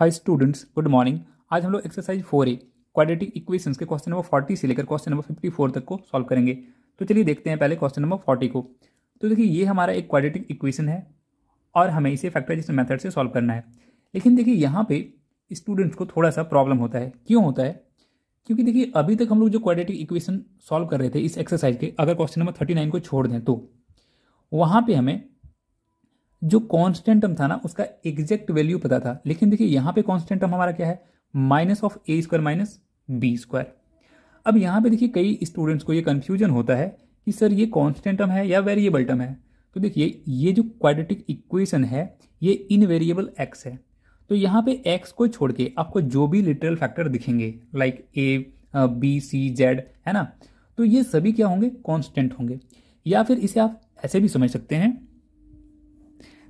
high students good morning आज हम लोग exercise four A quadratic equations के क्वेश्चन नंबर फोर्टी से लेकर क्वेश्चन नंबर फिफ्टी फोर तक को सॉल्व करेंगे तो चलिए देखते हैं पहले क्वेश्चन नंबर फोर्टी को तो देखिए ये हमारा एक क्वाड्रेटिक इक्वेशन है और हमें इसे फैक्टराइजेशन मेथड से सॉल्व करना है लेकिन देखिए यहाँ पे स्टूडेंट्स को थोड़ा सा प्रॉब्लम होता है क्यों होता है क्योंकि देखिए अभी तक हम लोग जो क्वाड्रेटिक इक्वेशन सॉल्व कर रहे थे इस एक्सरसाइज के अगर क्वेश्चन नंबर थर्टी नाइन को छोड़ दें तो वहाँ पर हमें जो कॉन्स्टेंटम था ना उसका एग्जैक्ट वैल्यू पता था लेकिन देखिए यहाँ पे कॉन्स्टेंटम हमारा क्या है minus of A square minus B square अब यहाँ पे देखिए कई स्टूडेंट्स को ये कन्फ्यूजन होता है कि सर ये कॉन्स्टेंटम है या वेरिएबल टर्म है तो देखिए ये जो क्वाड्रेटिक इक्वेशन है ये इनवेरिएबल एक्स है तो यहाँ पे एक्स को छोड़ के आपको जो भी लिटरल फैक्टर दिखेंगे like a b c z है ना तो ये सभी क्या होंगे कॉन्स्टेंट होंगे या फिर इसे आप ऐसे भी समझ सकते हैं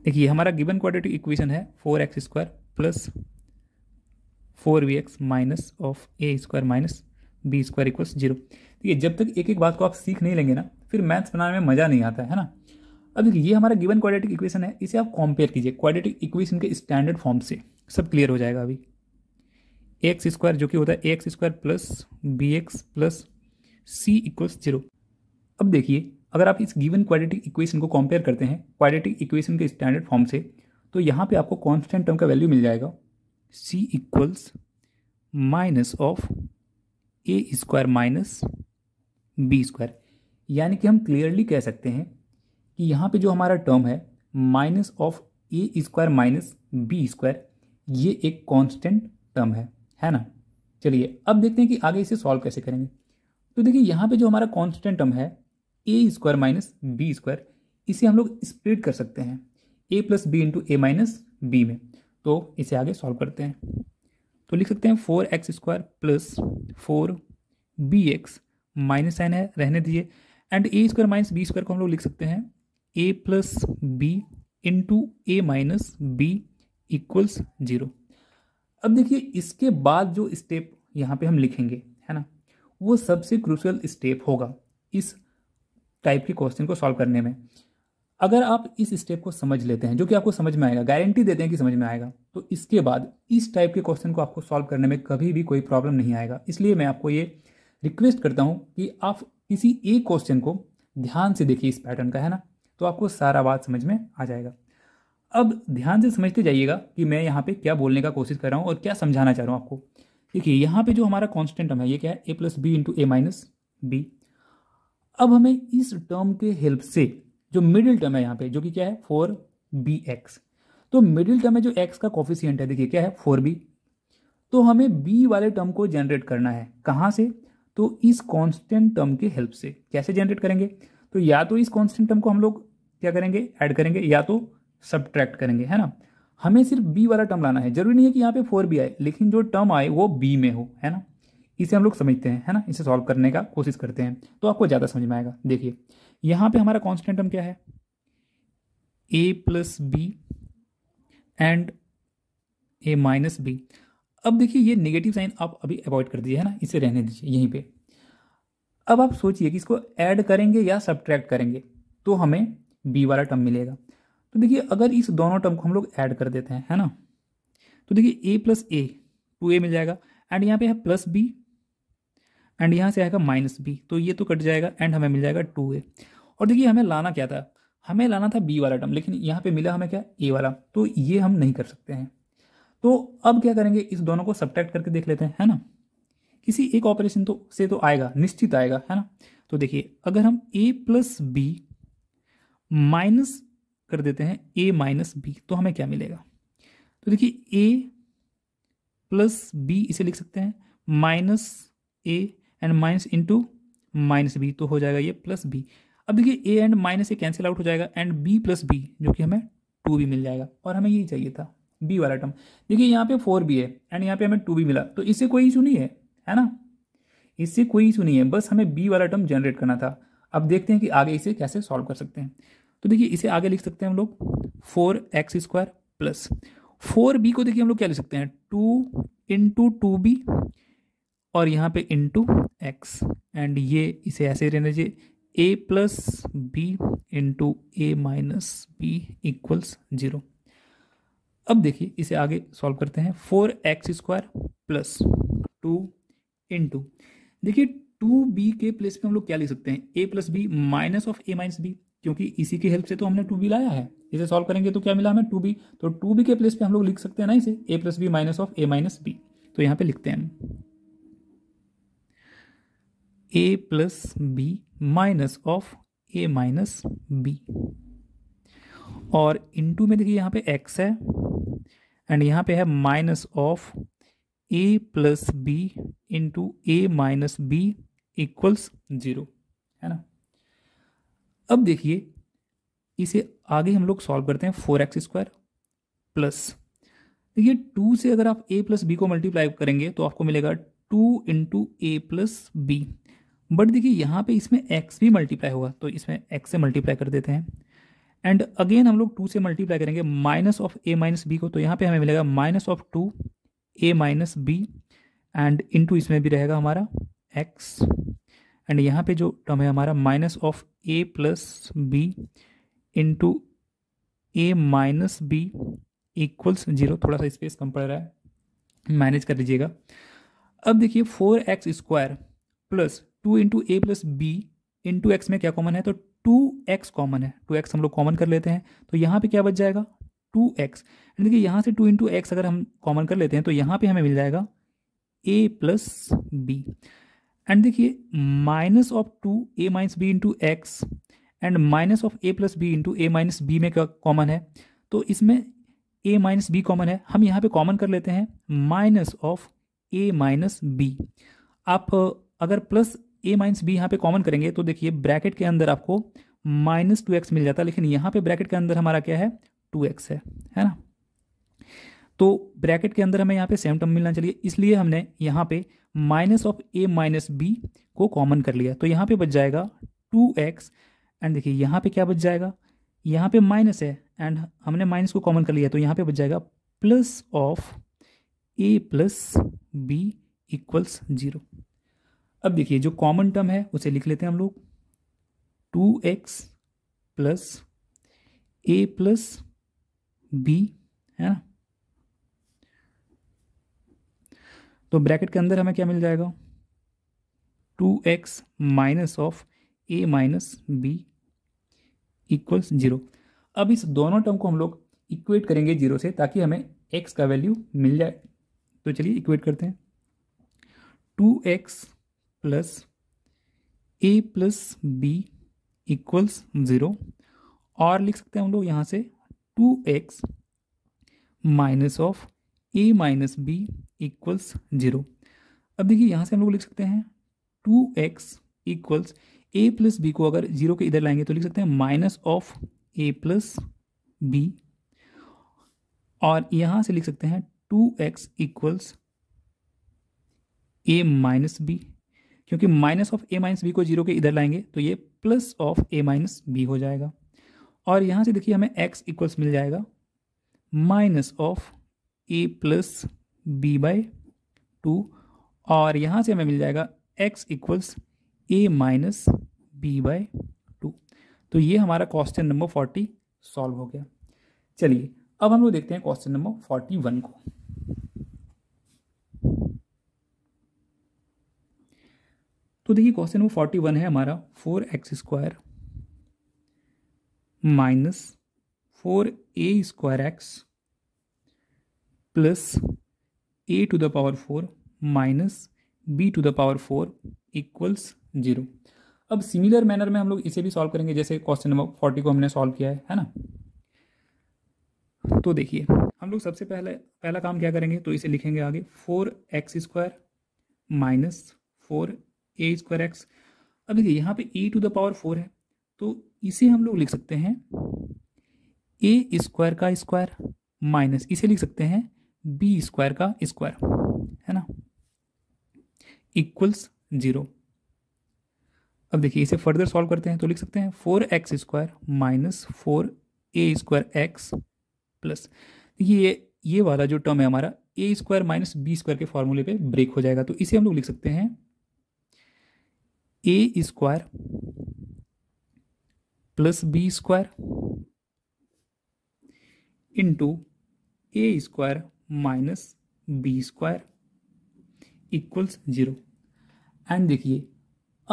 देखिए हमारा गिवन क्वाड्रेटिक इक्वेशन है four x square plus four b x minus of A square minus B square equals zero देखिए जब तक एक एक बात को आप सीख नहीं लेंगे ना फिर मैथ्स बनाने में मज़ा नहीं आता है ना अब देखिए ये हमारा गिवन क्वाड्रेटिक इक्वेशन है इसे आप कॉम्पेयर कीजिए क्वाड्रेटिक इक्वेशन के स्टैंडर्ड फॉर्म से सब क्लियर हो जाएगा अभी एक्स स्क्वायर जो कि होता है x square plus b x plus c equals zero अब देखिए अगर आप इस गिवन क्वाड्रेटिक इक्वेशन को कंपेयर करते हैं क्वाड्रेटिक इक्वेशन के स्टैंडर्ड फॉर्म से तो यहाँ पे आपको कांस्टेंट टर्म का वैल्यू मिल जाएगा c equals minus of A square minus B square यानी कि हम क्लियरली कह सकते हैं कि यहाँ पे जो हमारा टर्म है minus of A square minus B square ये एक कांस्टेंट टर्म है है ना चलिए अब देखते हैं कि आगे इसे सॉल्व कैसे करेंगे तो देखिए यहाँ पे जो हमारा कांस्टेंट टर्म है ए स्क्वायर माइनस बी स्क्वायर इसे हम लोग स्प्लिट कर सकते हैं ए plus B into a minus b में तो इसे आगे सॉल्व करते हैं तो लिख सकते हैं four x square plus four B x minus sign है रहने दीजिए and a square minus B square को हम लोग लिख सकते हैं ए plus B into a minus b equals zero अब देखिए इसके बाद जो स्टेप यहाँ पे हम लिखेंगे है ना वो सबसे क्रूशल स्टेप होगा इस टाइप के क्वेश्चन को सॉल्व करने में अगर आप इस स्टेप को समझ लेते हैं जो कि आपको समझ में आएगा गारंटी देते हैं कि समझ में आएगा तो इसके बाद इस टाइप के क्वेश्चन को आपको सॉल्व करने में कभी भी कोई प्रॉब्लम नहीं आएगा इसलिए मैं आपको ये रिक्वेस्ट करता हूँ कि आप किसी एक क्वेश्चन को ध्यान से देखिए इस पैटर्न का है ना तो आपको सारा बात समझ में आ जाएगा अब ध्यान से समझते जाइएगा कि मैं यहाँ पे क्या बोलने का कोशिश कर रहा हूँ और क्या समझाना चाह रहा हूँ आपको देखिए यहाँ पे जो हमारा कॉन्स्टेंट टर्म है ये क्या है a plus B into a minus b अब हमें इस टर्म के हेल्प से जो मिडिल टर्म है यहाँ पे जो कि क्या है फोर बी एक्स तो मिडिल टर्म है जो एक्स का कॉफिशियंट है देखिए क्या है फोर बी तो हमें बी वाले टर्म को जनरेट करना है कहाँ से तो इस कांस्टेंट टर्म के हेल्प से कैसे जनरेट करेंगे तो या तो इस कांस्टेंट टर्म को हम लोग क्या करेंगे ऐड करेंगे या तो सब्ट्रैक्ट करेंगे है ना हमें सिर्फ बी वाला टर्म लाना है जरूरी नहीं है कि यहाँ पे फोर बी आए लेकिन जो टर्म आए वो बी में हो है ना इसे हम लोग समझते हैं है ना इसे सॉल्व करने का कोशिश करते हैं तो आपको ज़्यादा समझ में आएगा देखिए यहाँ पे हमारा कॉन्स्टेंट टर्म क्या है a plus b and a minus b अब देखिए ये नेगेटिव साइन आप अभी अवॉइड कर दीजिए है ना इसे रहने दीजिए यहीं पे अब आप सोचिए कि इसको ऐड करेंगे या सब्ट्रैक्ट करेंगे तो हमें बी वाला टर्म मिलेगा तो देखिए अगर इस दोनों टर्म को हम लोग ऐड कर देते हैं है ना तो देखिए ए प्लस ए टू ए मिल जाएगा एंड यहाँ पे है प्लस बी एंड यहाँ से आएगा माइनस बी तो ये तो कट जाएगा एंड हमें मिल जाएगा टू ए और देखिए हमें लाना क्या था हमें लाना था बी वाला टर्म लेकिन यहाँ पे मिला हमें क्या ए वाला तो ये हम नहीं कर सकते हैं तो अब क्या करेंगे इस दोनों को सब्ट्रैक्ट करके देख लेते हैं है ना किसी एक ऑपरेशन तो से तो आएगा निश्चित आएगा है ना तो देखिए अगर हम ए प्लस बी माइनस कर देते हैं ए माइनस बी तो हमें क्या मिलेगा तो देखिए ए प्लस बी इसे लिख सकते हैं minus a and minus into minus b तो हो जाएगा ये प्लस बी अब देखिए a and minus a cancel out हो जाएगा एंड बी प्लस बी जो कि हमें टू बी मिल जाएगा और हमें यही चाहिए था बी वाला टर्म देखिए यहाँ पे फोर बी है एंड यहाँ पे हमें टू बी मिला तो इससे कोई इशू नहीं है है ना इससे कोई इशू नहीं है बस हमें बी वाला टर्म जनरेट करना था अब देखते हैं कि आगे इसे कैसे सॉल्व कर सकते हैं तो देखिए इसे आगे लिख सकते हैं हम लोग four x square plus four b को देखिए हम लोग क्या लिख सकते हैं टू इंटू टू बी और यहाँ पे इंटू एक्स एंड ये इसे ऐसे रहने चाहिए a plus B into a minus b equals zero अब देखिए इसे आगे सॉल्व करते हैं four x square plus two into देखिए टू बी के प्लेस पे हम लोग क्या लिख सकते हैं ए plus B minus of a minus b क्योंकि इसी की हेल्प से तो हमने टू बी लाया है इसे सॉल्व करेंगे तो क्या मिला हमें टू बी तो टू बी के प्लेस पे हम लोग लिख सकते हैं ना इसे a plus B minus of a minus b तो यहाँ पे लिखते हैं हम a plus B minus of a minus b और इनटू में देखिए यहाँ पे एक्स है एंड यहाँ पे है minus of a plus B into a minus b equals zero है ना अब देखिए इसे आगे हम लोग सॉल्व करते हैं फोर एक्स स्क्वायर प्लस देखिए टू से अगर आप ए प्लस बी को मल्टीप्लाई करेंगे तो आपको मिलेगा two into a plus b but देखिए यहाँ पे इसमें एक्स भी मल्टीप्लाई होगा तो इसमें एक्स से मल्टीप्लाई कर देते हैं एंड अगेन हम लोग टू से मल्टीप्लाई करेंगे minus of a minus b को तो यहाँ पे हमें मिलेगा minus of two A minus b and into इसमें भी रहेगा हमारा एक्स एंड यहाँ पे जो टर्म है हमारा minus of a plus B into a minus b equals zero थोड़ा सा स्पेस कम पड़ रहा है मैनेज कर लीजिएगा अब देखिए four x square plus two into a plus B into x में क्या कॉमन है तो टू एक्स कॉमन है टू एक्स हम लोग कॉमन कर लेते हैं तो यहाँ पे क्या बच जाएगा टू एक्स देखिए यहाँ से टू इंटू एक्स अगर हम कॉमन कर लेते हैं तो यहाँ पे हमें मिल जाएगा ए प्लस बी एंड देखिए minus of two A minus b into x and minus of a plus B into a minus b में क्या कॉमन है तो इसमें ए माइनस बी कॉमन है हम यहाँ पे कॉमन कर लेते हैं minus of a minus b आप अगर प्लस ए माइनस बी यहाँ पे कॉमन करेंगे तो देखिए ब्रैकेट के अंदर आपको माइनस टू एक्स मिल जाता है लेकिन यहाँ पे ब्रैकेट के अंदर हमारा क्या है टू एक्स है है ना तो ब्रैकेट के अंदर हमें यहाँ पे सेम टर्म मिलना चाहिए इसलिए हमने यहाँ पे minus of a minus b को कॉमन कर लिया तो यहाँ पे बच जाएगा टू एक्स एंड देखिए यहाँ पे क्या बच जाएगा यहाँ पे माइनस है एंड हमने माइनस को कॉमन कर लिया तो यहाँ पे बच जाएगा plus of a plus B equals zero अब देखिए जो कॉमन टर्म है उसे लिख लेते हैं हम लोग टू एक्स प्लस ए प्लस बी है ना तो ब्रैकेट के अंदर हमें क्या मिल जाएगा two x minus of a minus b equals zero अब इस दोनों टर्म को हम लोग इक्वेट करेंगे जीरो से ताकि हमें एक्स का वैल्यू मिल जाए तो चलिए इक्वेट करते हैं टू एक्स प्लस ए प्लस बी इक्वल्स ज़ीरो और लिख सकते हैं हम लोग यहाँ से two x minus of a minus b equals zero अब देखिए यहाँ से हम लोग लिख सकते हैं two x equals a plus b को अगर जीरो के इधर लाएंगे तो लिख सकते हैं minus of a plus b और यहाँ से लिख सकते हैं two x equals a minus b क्योंकि minus of a minus b को जीरो के इधर लाएंगे तो ये plus of a minus b हो जाएगा और यहाँ से देखिए हमें एक्स इक्वल्स मिल जाएगा minus of a plus b by two और यहाँ से हमें मिल जाएगा x equals a minus b by two तो ये हमारा क्वेश्चन नंबर फोर्टी सॉल्व हो गया चलिए अब हम लोग देखते हैं क्वेश्चन नंबर फोर्टी वन को तो देखिए क्वेश्चन वो फोर्टी वन है हमारा four x square minus four A square x plus a to the power four minus b to the power four equals zero अब सिमिलर मैनर में हम लोग इसे भी सॉल्व करेंगे जैसे क्वेश्चन नंबर फोर्टी को हमने सॉल्व किया है है ना तो देखिए हम लोग सबसे पहले पहला काम क्या करेंगे तो इसे लिखेंगे आगे four x square minus four ए स्क्वायर एक्स अब देखिए यहाँ पे a to the power four है तो इसे हम लोग लिख सकते हैं ए स्क्वायर का स्क्वायर माइनस इसे लिख सकते हैं बी स्क्वायर का स्क्वायर है ना इक्वल्स जीरो अब देखिए इसे फर्दर सॉल्व करते हैं तो लिख सकते हैं four x square minus four ए स्क्वायर एक्स प्लस ये ये वाला जो टर्म है हमारा a square minus B square के फॉर्मूले पे ब्रेक हो जाएगा तो इसे हम लोग लिख सकते हैं a square plus B square into a square minus B square equals zero and देखिए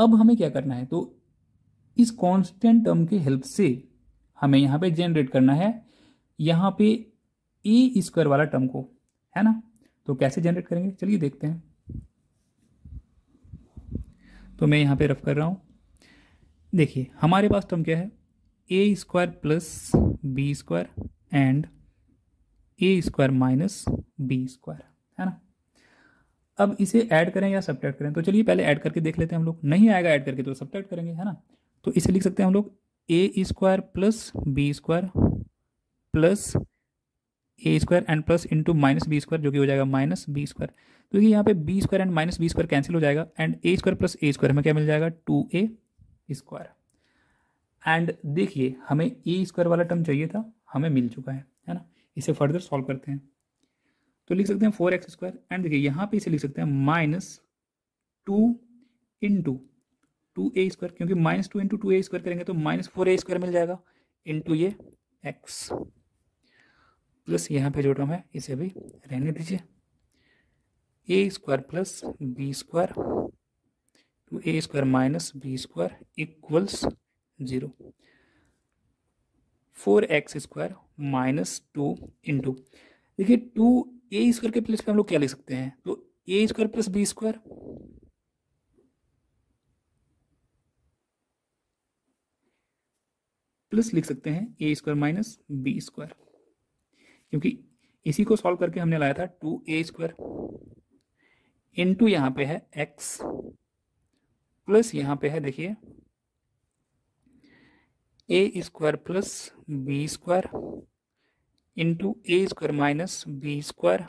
अब हमें क्या करना है तो इस कांस्टेंट टर्म के हेल्प से हमें यहां पे जनरेट करना है यहां पे ए स्क्वायर वाला टर्म को है ना तो कैसे जनरेट करेंगे चलिए देखते हैं तो मैं यहाँ पे रफ कर रहा हूँ देखिए हमारे पास टर्म क्या है ए square plus B square and a square minus B square है ना अब इसे ऐड करें या सब्ट्रैक्ट करें तो चलिए पहले ऐड करके देख लेते हैं हम लोग नहीं आएगा ऐड करके तो सब्ट्रैक्ट करेंगे है ना तो इसे लिख सकते हैं हम लोग ए square plus B square plus A square and plus into minus B square जो कि हो जाएगा माइनस बी स्क्वायर क्योंकि यहाँ पे b square and minus B square cancel हो जाएगा and a square plus A square हमें क्या मिल जाएगा टू ए स्क्वायर एंड देखिए हमें ए स्क्वायर वाला टर्म चाहिए था हमें मिल चुका है है ना इसे फर्दर सॉल्व करते हैं तो लिख सकते हैं फोर एक्स स्क्वायर एंड देखिए यहाँ पे इसे लिख सकते हैं माइनस टू इंटू टू ए स्क्वायर क्योंकि माइनस टू इंटू टू ए स्क्वायर करेंगे तो माइनस फोर ए स्क्वायर मिल जाएगा इंटू ये एक्स प्लस यहाँ पे जो टर्म है इसे भी रहने दीजिए a square plus B square two A square minus B square equals zero four x square minus two into देखिए टू ए स्क्वायर के प्लेस पे हम लोग क्या लिख सकते हैं तो a square plus B square plus लिख सकते हैं a square minus B square क्योंकि इसी को सॉल्व करके हमने लाया था टू ए स्क्वायर इंटू यहां पर है एक्स प्लस यहां पे है देखिए ए square plus B square into a square minus B square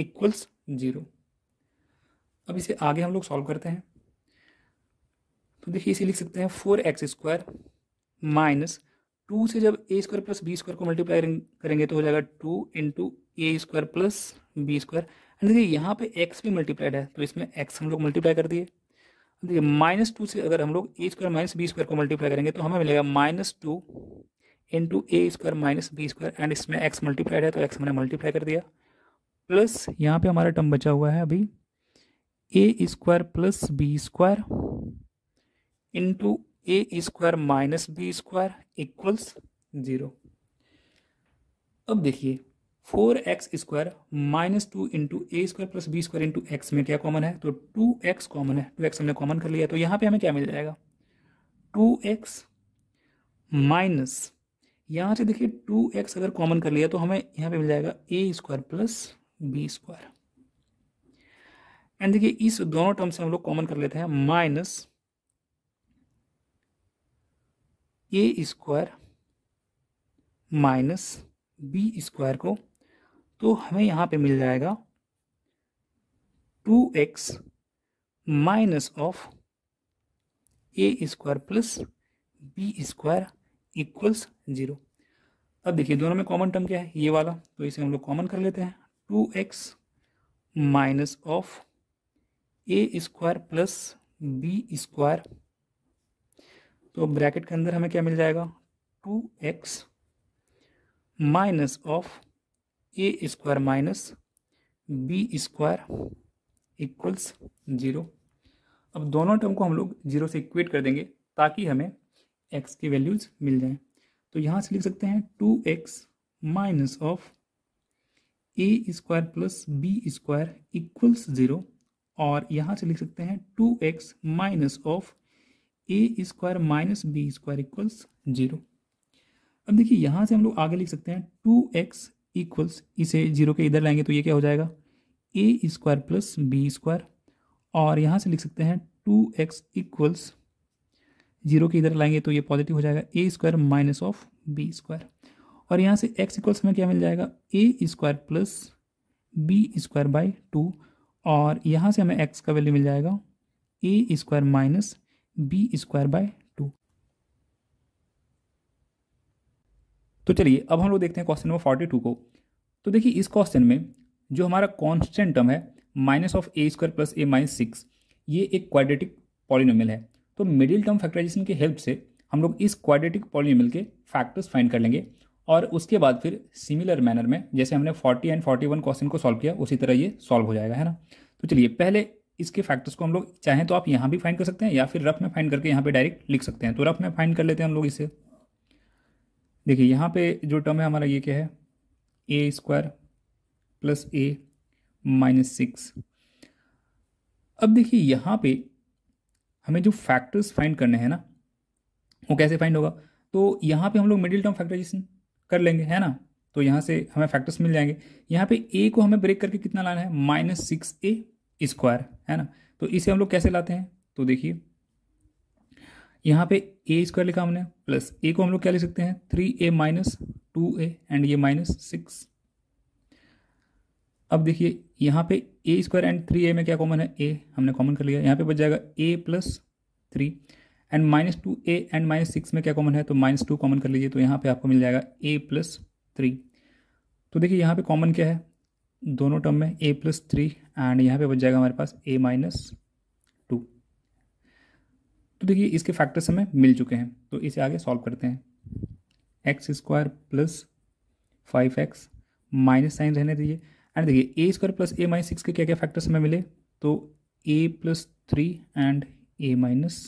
equals zero अब इसे आगे हम लोग सॉल्व करते हैं तो देखिए इसे लिख सकते हैं four x square minus two से जब a square plus B square को मल्टीप्लाई करेंगे तो हो जाएगा two into a square plus B square and देखिए यहाँ पे एक्स भी मल्टीप्लाइड है तो इसमें एक्स हम लोग मल्टीप्लाई कर दिए देखिए माइनस टू से अगर हम लोग ए स्क्वायर माइनस बी स्क्वायर को मल्टीप्लाई करेंगे तो हमें मिलेगा minus two into a square minus B square and इसमें एक्स मल्टीप्लाइड है तो एक्स हमने मल्टीप्लाई कर दिया प्लस यहाँ पे हमारा टर्म बचा हुआ है अभी a square plus B square into a square minus B square equals zero अब देखिए four x square minus two into a square plus B square into x में क्या कॉमन है तो टू एक्स कॉमन है टू एक्स हमने common कर लिया तो यहाँ पे हमें क्या मिल जाएगा टू एक्स माइनस यहाँ से देखिए टू एक्स अगर कॉमन कर लिया तो हमें यहाँ पे मिल जाएगा ए square plus B square and देखिए इस दोनों टर्म से हम लोग कॉमन कर लेते हैं माइनस ए स्क्वायर माइनस बी स्क्वायर को तो हमें यहाँ पे मिल जाएगा two x minus of A square plus B square equals zero अब देखिए दोनों में कॉमन टर्म क्या है ये वाला तो इसे हम लोग कॉमन कर लेते हैं two x minus of A square plus B square तो ब्रैकेट के अंदर हमें क्या मिल जाएगा two x minus of A square minus B square equals zero अब दोनों टर्म को हम लोग जीरो से इक्वेट कर देंगे ताकि हमें एक्स की वैल्यूज़ मिल जाएं तो यहाँ से लिख सकते हैं two x minus of A square plus B square equals zero और यहाँ से लिख सकते हैं two x minus of A square minus B square equals zero अब देखिए यहाँ से हम लोग आगे लिख सकते हैं टू एक्स इक्वल्स इसे जीरो के इधर लाएंगे तो ये क्या हो जाएगा ए स्क्वायर प्लस बी स्क्वायर और यहाँ से लिख सकते हैं टू एक्स इक्वल्स जीरो के इधर लाएंगे तो ये पॉजिटिव हो जाएगा ए square minus of b square और यहाँ से एक्स इक्वल्स में क्या मिल जाएगा ए square plus B square by two और यहाँ से हमें एक्स का वैल्यू मिल जाएगा ए square minus B square by two तो चलिए अब हम लोग देखते हैं क्वेश्चन नंबर फोर्टी टू को तो देखिए इस क्वेश्चन में जो हमारा कॉन्स्टेंट टर्म है minus of A square plus a minus six ये एक क्वाड्रेटिक पॉलिनोमियल है तो मिडिल टर्म फैक्टराइजेशन की हेल्प से हम लोग इस क्वाड्रेटिक पॉलिनोमियल के फैक्टर्स फाइंड कर लेंगे और उसके बाद फिर सिमिलर मैनर में जैसे हमने 40 एंड 41 क्वेश्चन को सॉल्व किया उसी तरह ये सॉल्व हो जाएगा है ना तो चलिए पहले इसके फैक्टर्स को हम लोग चाहें तो आप यहाँ भी फाइंड कर सकते हैं या फिर रफ में फाइंड करके यहाँ पे डायरेक्ट लिख सकते हैं तो रफ में फाइंड कर लेते हैं हम लोग इसे देखिए यहाँ पे जो टर्म है हमारा ये क्या है ए square plus a minus six अब देखिए यहाँ पे हमें जो फैक्टर्स फाइंड करने हैं ना वो कैसे फाइंड होगा तो यहाँ पर हम लोग मिडिल टर्म फैक्टराइजेशन कर लेंगे है ना तो यहाँ से हमें फैक्टर्स मिल जाएंगे यहाँ पे ए को हमें ब्रेक करके कितना लाना है माइनस सिक्स ए स्क्वायर है ना तो इसे हम लोग कैसे लाते हैं तो देखिए यहाँ पे ए स्क्वायर लिखा हमने प्लस ए को हम लोग क्या लिख सकते हैं three a minus two A and ये माइनस सिक्स अब देखिए यहाँ पे a square and three a में क्या कॉमन है ए हमने कॉमन कर लिया यहाँ पे बच जाएगा a plus three and minus two A and minus six में क्या कॉमन है तो माइनस टू कॉमन कर लीजिए तो यहाँ पे आपको मिल जाएगा ए प्लस थ्री तो देखिए यहाँ पे कॉमन क्या है दोनों टर्म में ए प्लस थ्री एंड यहाँ पे बच जाएगा हमारे पास ए माइनस टू तो देखिए इसके फैक्टर्स हमें मिल चुके हैं तो इसे आगे सॉल्व करते हैं x square plus five x minus sign रहने दीजिए एंड देखिए ए square plus a minus six के क्या क्या फैक्टर्स हमें मिले तो a plus three and a minus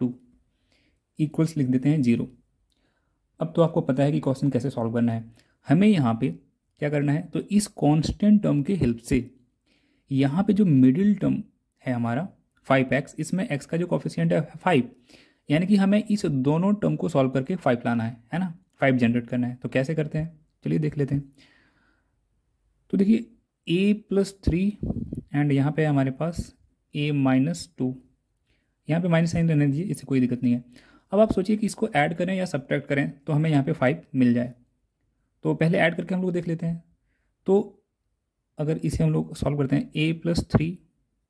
two equals लिख देते हैं जीरो अब तो आपको पता है कि क्वेश्चन कैसे सॉल्व करना है हमें यहाँ पे क्या करना है तो इस कांस्टेंट टर्म के हेल्प से यहाँ पे जो मिडिल टर्म है हमारा फाइव एक्स इसमें एक्स का जो कॉफिशियंट है फाइव यानी कि हमें इस दोनों टर्म को सॉल्व करके फाइव लाना है है ना फाइव जनरेट करना है तो कैसे करते हैं चलिए देख लेते हैं तो देखिए ए प्लस थ्री एंड यहाँ पे हमारे पास ए माइनस टू यहाँ पे माइनस साइन रहने दीजिए इससे कोई दिक्कत नहीं है अब आप सोचिए कि इसको ऐड करें या सब्ट्रैक्ट करें तो हमें यहाँ पे फाइव मिल जाए तो पहले ऐड करके हम लोग देख लेते हैं तो अगर इसे हम लोग सॉल्व करते हैं ए प्लस थ्री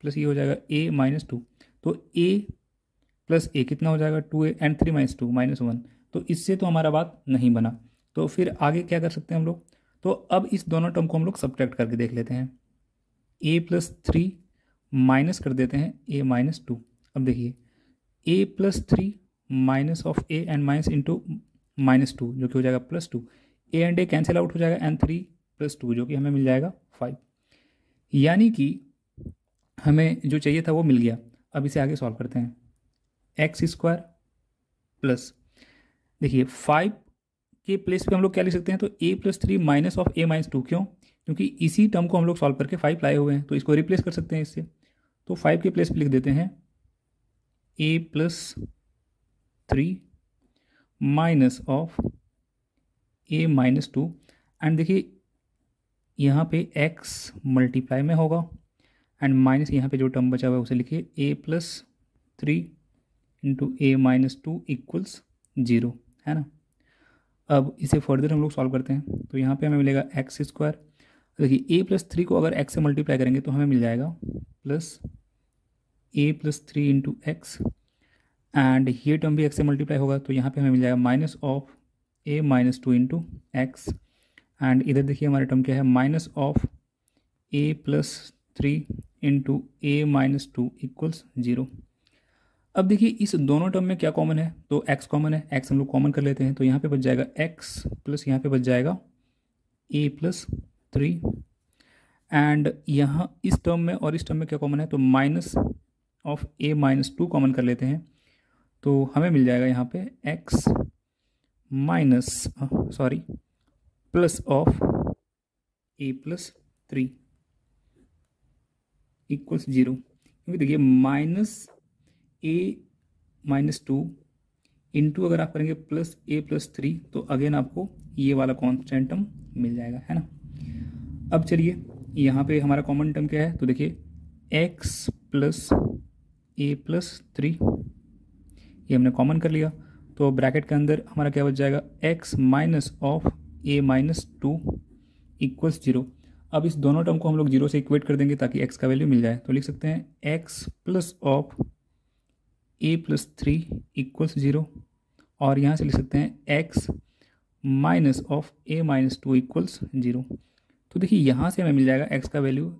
प्लस ये हो जाएगा ए माइनस टू तो ए प्लस ए कितना हो जाएगा two A and three minus two minus one तो इससे तो हमारा बात नहीं बना तो फिर आगे क्या कर सकते हैं हम लोग तो अब इस दोनों टर्म को हम लोग सब्ट्रैक्ट करके देख लेते हैं ए प्लस थ्री माइनस कर देते हैं ए माइनस टू अब देखिए a plus three minus of a and minus into minus two जो कि हो जाएगा plus two A and a cancel out हो जाएगा एन थ्री प्लस टू जो कि हमें मिल जाएगा फाइव यानी कि हमें जो चाहिए था वो मिल गया अब इसे आगे सॉल्व करते हैं एक्स स्क्वायर प्लस देखिए फाइव के प्लेस पे हम लोग क्या लिख सकते हैं तो a plus three minus of a minus two क्यों क्योंकि इसी टर्म को हम लोग सॉल्व करके फाइव लाए हुए हैं तो इसको रिप्लेस कर सकते हैं इससे तो फाइव के प्लेस पे लिख देते हैं ए plus three minus of a minus two and देखिए यहाँ पे एक्स मल्टीप्लाई में होगा एंड माइनस यहाँ पे जो टर्म बचा हुआ है उसे लिखिए a plus three into a minus two equals zero है ना अब इसे फर्दर हम लोग सॉल्व करते हैं तो यहाँ पे हमें मिलेगा एक्स स्क्वायर देखिए ए प्लस थ्री को अगर एक्स से मल्टीप्लाई करेंगे तो हमें मिल जाएगा plus A plus three into x and ये टर्म भी एक्स से मल्टीप्लाई होगा तो यहाँ पे हमें मिल जाएगा minus of a minus two into x and इधर देखिए हमारे टर्म क्या है minus of a plus three into a minus two equals zero अब देखिए इस दोनों टर्म में क्या कॉमन है तो एक्स कॉमन है एक्स हम लोग कॉमन कर लेते हैं तो यहाँ पे बच जाएगा एक्स प्लस यहाँ पे बच जाएगा ए प्लस थ्री एंड यहाँ इस टर्म में और इस टर्म में क्या कॉमन है तो minus of a minus two common कर लेते हैं तो हमें मिल जाएगा यहाँ पे x minus sorry plus of a plus three equals zero क्योंकि देखिए minus a minus two into अगर आप करेंगे प्लस ए प्लस थ्री तो अगेन आपको ये वाला कॉन्स्टेंट टर्म मिल जाएगा है ना अब चलिए यहाँ पे हमारा कॉमन टर्म क्या है तो देखिए एक्स प्लस ए प्लस थ्री ये हमने कॉमन कर लिया तो ब्रैकेट के अंदर हमारा क्या बच जाएगा x minus of a minus two equals zero अब इस दोनों टर्म को हम लोग जीरो से इक्वेट कर देंगे ताकि एक्स का वैल्यू मिल जाए तो लिख सकते हैं x plus of a plus three equals zero और यहाँ से लिख सकते हैं x minus of a minus two equals zero तो देखिए यहाँ से हमें मिल जाएगा एक्स का value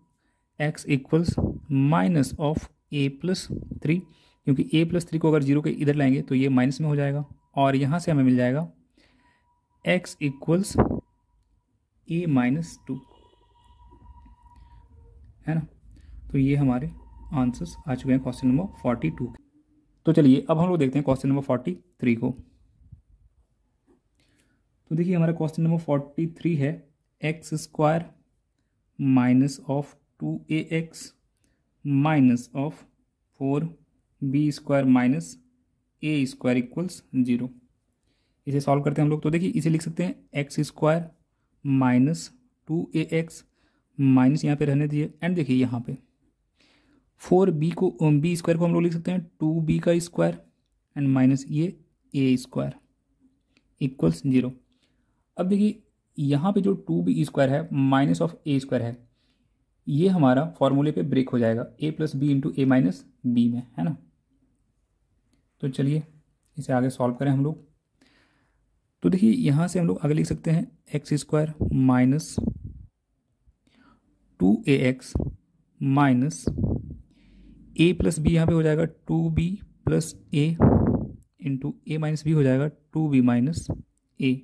x equals minus of a plus three क्योंकि ए प्लस थ्री को अगर जीरो के इधर लाएंगे तो ये माइनस में हो जाएगा और यहाँ से हमें मिल जाएगा x equals a minus two है ना तो ये हमारे आंसर्स आ चुके हैं क्वेश्चन नंबर फोर्टी टू तो चलिए अब हम लोग देखते हैं क्वेश्चन नंबर फोर्टी थ्री को तो देखिए हमारा क्वेश्चन नंबर फोर्टी थ्री है x square minus of two a x minus of four b square minus A square equals zero इसे सॉल्व करते हैं हम लोग तो देखिए इसे लिख सकते हैं x square minus two a x minus यहाँ पे रहने दिए एंड देखिए यहाँ पे फोर बी को बी um, स्क्वायर को हम लोग लिख सकते हैं टू बी का स्क्वायर एंड माइनस ये ए स्क्वायर इक्वल्स जीरो अब देखिए यहाँ पे जो टू बी स्क्वायर है माइनस ऑफ ए स्क्वायर है ये हमारा फॉर्मूले पे ब्रेक हो जाएगा a plus B into a minus b में है ना तो चलिए इसे आगे सॉल्व करें हम लोग तो देखिए यहाँ से हम लोग आगे लिख सकते हैं x square minus two a x minus a plus b यहाँ पर हो जाएगा two b plus a into a minus b हो जाएगा two b minus a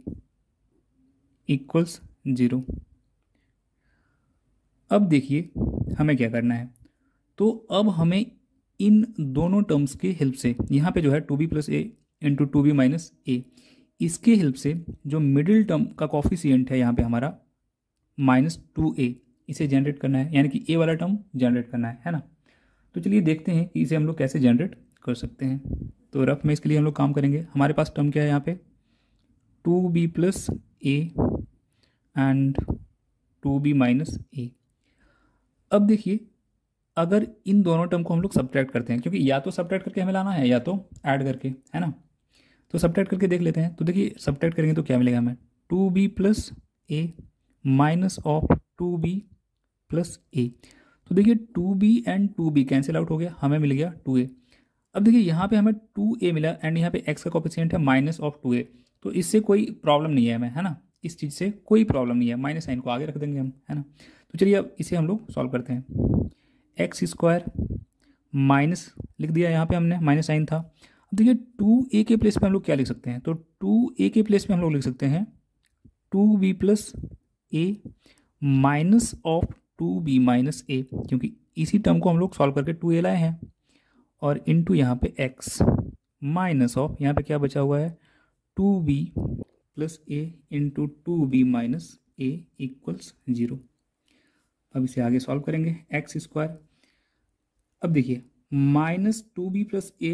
equals zero अब देखिए हमें क्या करना है तो अब हमें इन दोनों टर्म्स के हेल्प से यहाँ पे जो है two b plus a into two b minus a इसके हेल्प से जो मिडिल टर्म का कॉफिशियंट है यहाँ पे हमारा माइनस टू ए इसे जनरेट करना है यानी कि ए वाला टर्म जनरेट करना है है ना तो चलिए देखते हैं कि इसे हम लोग कैसे जनरेट कर सकते हैं तो रफ में इसके लिए हम लोग काम करेंगे हमारे पास टर्म क्या है यहाँ पे two b plus a and two b minus a अब देखिए अगर इन दोनों टर्म को हम लोग सब्ट्रैक्ट करते हैं क्योंकि या तो सब्ट्रैक्ट करके हमें लाना है या तो ऐड करके है ना तो सब्ट्रैक्ट करके देख लेते हैं तो देखिए सब्ट्रैक्ट करेंगे तो क्या मिलेगा हमें two b plus a minus of two b plus a तो देखिए two B and two b cancel out हो गया हमें मिल गया टू ए अब देखिए यहाँ पे हमें टू ए मिला एंड यहाँ पे एक्स का कॉपिशियंट है माइनस ऑफ टू ए तो इससे कोई प्रॉब्लम नहीं है हमें है ना इस चीज़ से कोई प्रॉब्लम नहीं है माइनस साइन को आगे रख देंगे हम है ना तो चलिए अब इसे हम लोग सॉल्व करते हैं एक्स स्क्वायर माइनस लिख दिया यहाँ पे हमने माइनस साइन था अब देखिए टू ए के प्लेस पे हम लोग क्या लिख सकते हैं तो टू ए के प्लेस पे हम लोग लिख सकते हैं two b plus a minus of two b minus a क्योंकि इसी टर्म को हम लोग सॉल्व करके टू ए लाए हैं और इन टू यहाँ पर एक्स माइनस ऑफ यहाँ पर क्या बचा हुआ है two b plus a into two b minus a equals zero अब इसे आगे सॉल्व करेंगे एक्स स्क्वायर अब देखिए minus two b plus a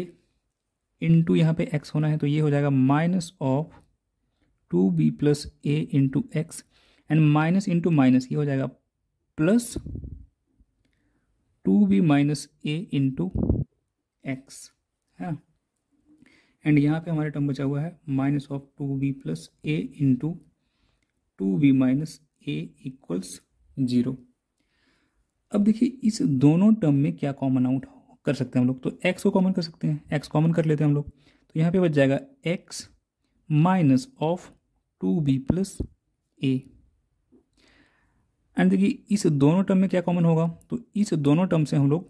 into यहाँ पे एक्स होना है तो ये हो जाएगा minus of two b plus a into x and minus into minus ये हो जाएगा plus two b minus a into x है एंड यहाँ पे हमारे टर्म बचा हुआ है minus of two b plus a into two b minus a equals zero अब देखिए इस दोनों टर्म में क्या कॉमन आउट कर सकते हैं हम लोग तो एक्स को कॉमन कर सकते हैं एक्स कॉमन कर लेते हैं हम लोग तो यहाँ पे बच जाएगा x minus of two b plus a and देखिए इस दोनों टर्म में क्या कॉमन होगा तो इस दोनों टर्म से हम लोग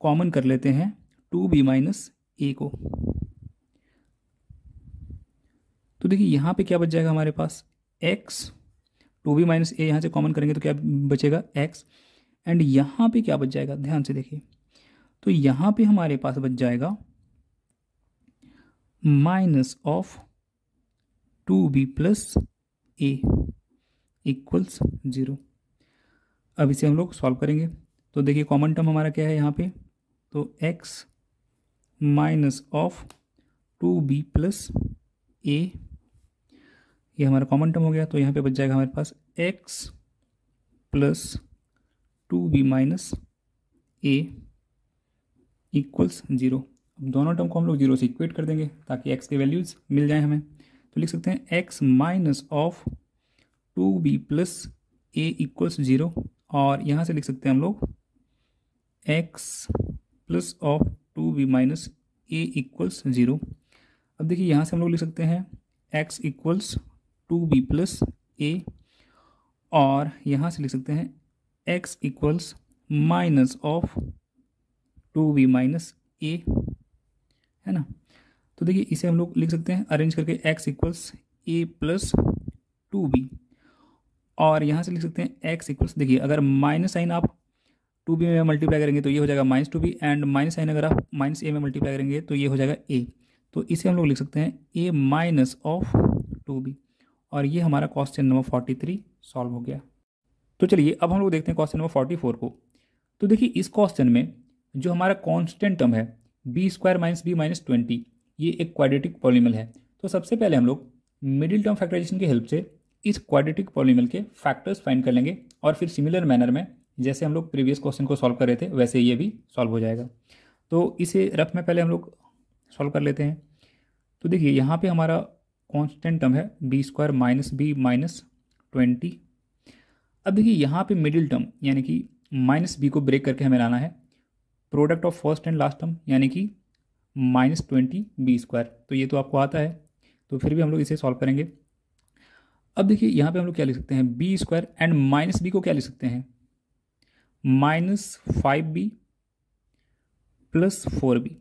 कॉमन कर लेते हैं टू बी माइनस ए को तो देखिए यहाँ पे क्या बच जाएगा हमारे पास x two b minus a यहाँ से कॉमन करेंगे तो क्या बचेगा एक्स एंड यहाँ पे क्या बच जाएगा ध्यान से देखिए तो यहाँ पे हमारे पास बच जाएगा minus of two b plus a equals zero अब इसे हम लोग सॉल्व करेंगे तो देखिए कॉमन टर्म हमारा क्या है यहाँ पे तो x minus of two b plus a ये हमारा कॉमन टर्म हो गया तो यहाँ पे बच जाएगा हमारे पास x plus two b minus a equals zero अब दोनों टर्म को हम लोग जीरो से इक्वेट कर देंगे ताकि एक्स के वैल्यूज़ मिल जाएं हमें तो लिख सकते हैं x minus of two b plus a equals zero और यहाँ से लिख सकते हैं हम लोग x plus of two b minus a equals zero अब देखिए यहाँ से हम लोग लिख सकते हैं x equals two b plus a और यहाँ से लिख सकते हैं x equals minus of two b minus a है ना तो देखिए इसे हम लोग लिख सकते हैं अरेंज करके x equals a plus two b और यहाँ से लिख सकते हैं एक्स इक्वल्स देखिए अगर माइनस साइन आप टू बी में मल्टीप्लाई करेंगे तो ये हो जाएगा minus two B and minus sign अगर आप माइनस ए में मल्टीप्लाई करेंगे तो ये हो जाएगा ए तो इसे हम लोग लिख सकते हैं a minus of two b और ये हमारा question number forty three solve हो गया तो चलिए अब हम लोग देखते हैं क्वेश्चन नंबर फोर्टी फोर को तो देखिए इस क्वेश्चन में जो हमारा कांस्टेंट टर्म है b square minus b minus twenty ये एक क्वाड्रेटिक पॉलीमल है तो सबसे पहले हम लोग मिडिल टर्म फैक्टराइजेशन की हेल्प से इस क्वाड्रेटिक पॉलीमल के फैक्टर्स फाइंड कर लेंगे और फिर सिमिलर मैनर में जैसे हम लोग प्रीवियस क्वेश्चन को सॉल्व कर रहे थे वैसे ये भी सॉल्व हो जाएगा तो इसे रफ में पहले हम लोग सॉल्व कर लेते हैं तो देखिए यहाँ पे हमारा कॉन्स्टेंट टर्म है b square minus b minus twenty अब देखिए यहाँ पे मिडिल टर्म यानी कि माइनस बी को ब्रेक करके हमें लाना है product of first and last term यानी कि माइनस ट्वेंटी बी स्क्वायर तो ये तो आपको आता है तो फिर भी हम लोग इसे सॉल्व करेंगे अब देखिए यहाँ पे हम लोग क्या लिख सकते हैं b square and minus b को क्या लिख सकते हैं minus five b plus four b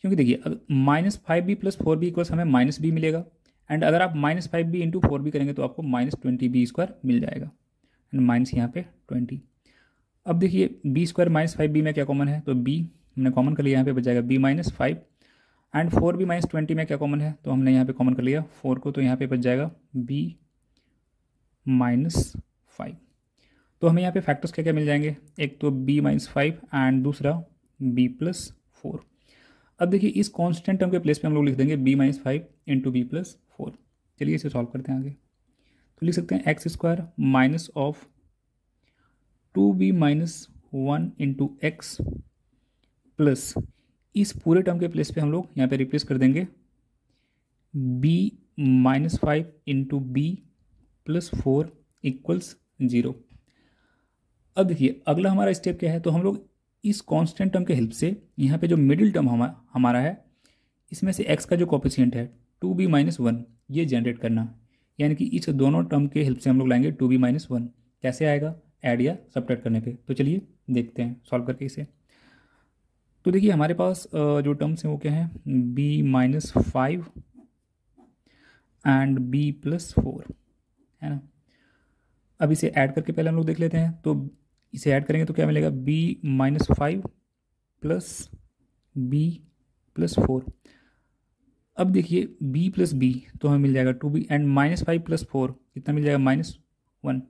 क्योंकि देखिए अगर minus five b plus four b equals हमें माइनस बी मिलेगा एंड अगर आप minus five b into four b करेंगे तो आपको माइनस ट्वेंटी बी स्क्वायर मिल जाएगा एंड माइनस यहाँ पे ट्वेंटी अब देखिए b square minus five b में क्या कॉमन है तो बी हमने कॉमन कर लिया यहाँ पे बच जाएगा b minus five and four b minus twenty में क्या कॉमन है तो हमने यहाँ पे कॉमन कर लिया फोर को तो यहाँ पे बच जाएगा बी माइनस फाइव तो हमें यहाँ पे फैक्टर्स क्या क्या मिल जाएंगे एक तो बी माइनस फाइव एंड दूसरा बी प्लस फोर अब देखिए इस कॉन्स्टेंट टर्म के प्लेस पे हम लोग लिख देंगे b minus five into b plus four चलिए इसे सॉल्व करते हैं आगे तो लिख सकते हैं x square minus of two b minus one into x plus इस पूरे टर्म के प्लेस पे हम लोग यहाँ पे रिप्लेस कर देंगे b minus five into b plus four equals zero अब देखिए अगला हमारा स्टेप क्या है तो हम लोग इस कांस्टेंट टर्म के हेल्प से यहाँ पे जो मिडिल टर्म हमा, हमारा है इसमें से एक्स का जो कॉपिशियंट है टू बी माइनस वन ये जनरेट करना यानी कि इस दोनों टर्म के हेल्प से हम लोग लाएंगे टू बी माइनस वन कैसे आएगा ऐड या सब्ट्रैक्ट करने पे तो चलिए देखते हैं सॉल्व करके इसे तो देखिए हमारे पास जो टर्म्स हैं वो क्या हैं b minus five and b plus four है ना अब इसे ऐड करके पहले हम लोग देख लेते हैं तो इसे ऐड करेंगे तो क्या मिलेगा b minus five plus b plus four अब देखिए b प्लस बी तो हमें मिल जाएगा two B and minus five plus four कितना मिल जाएगा माइनस वन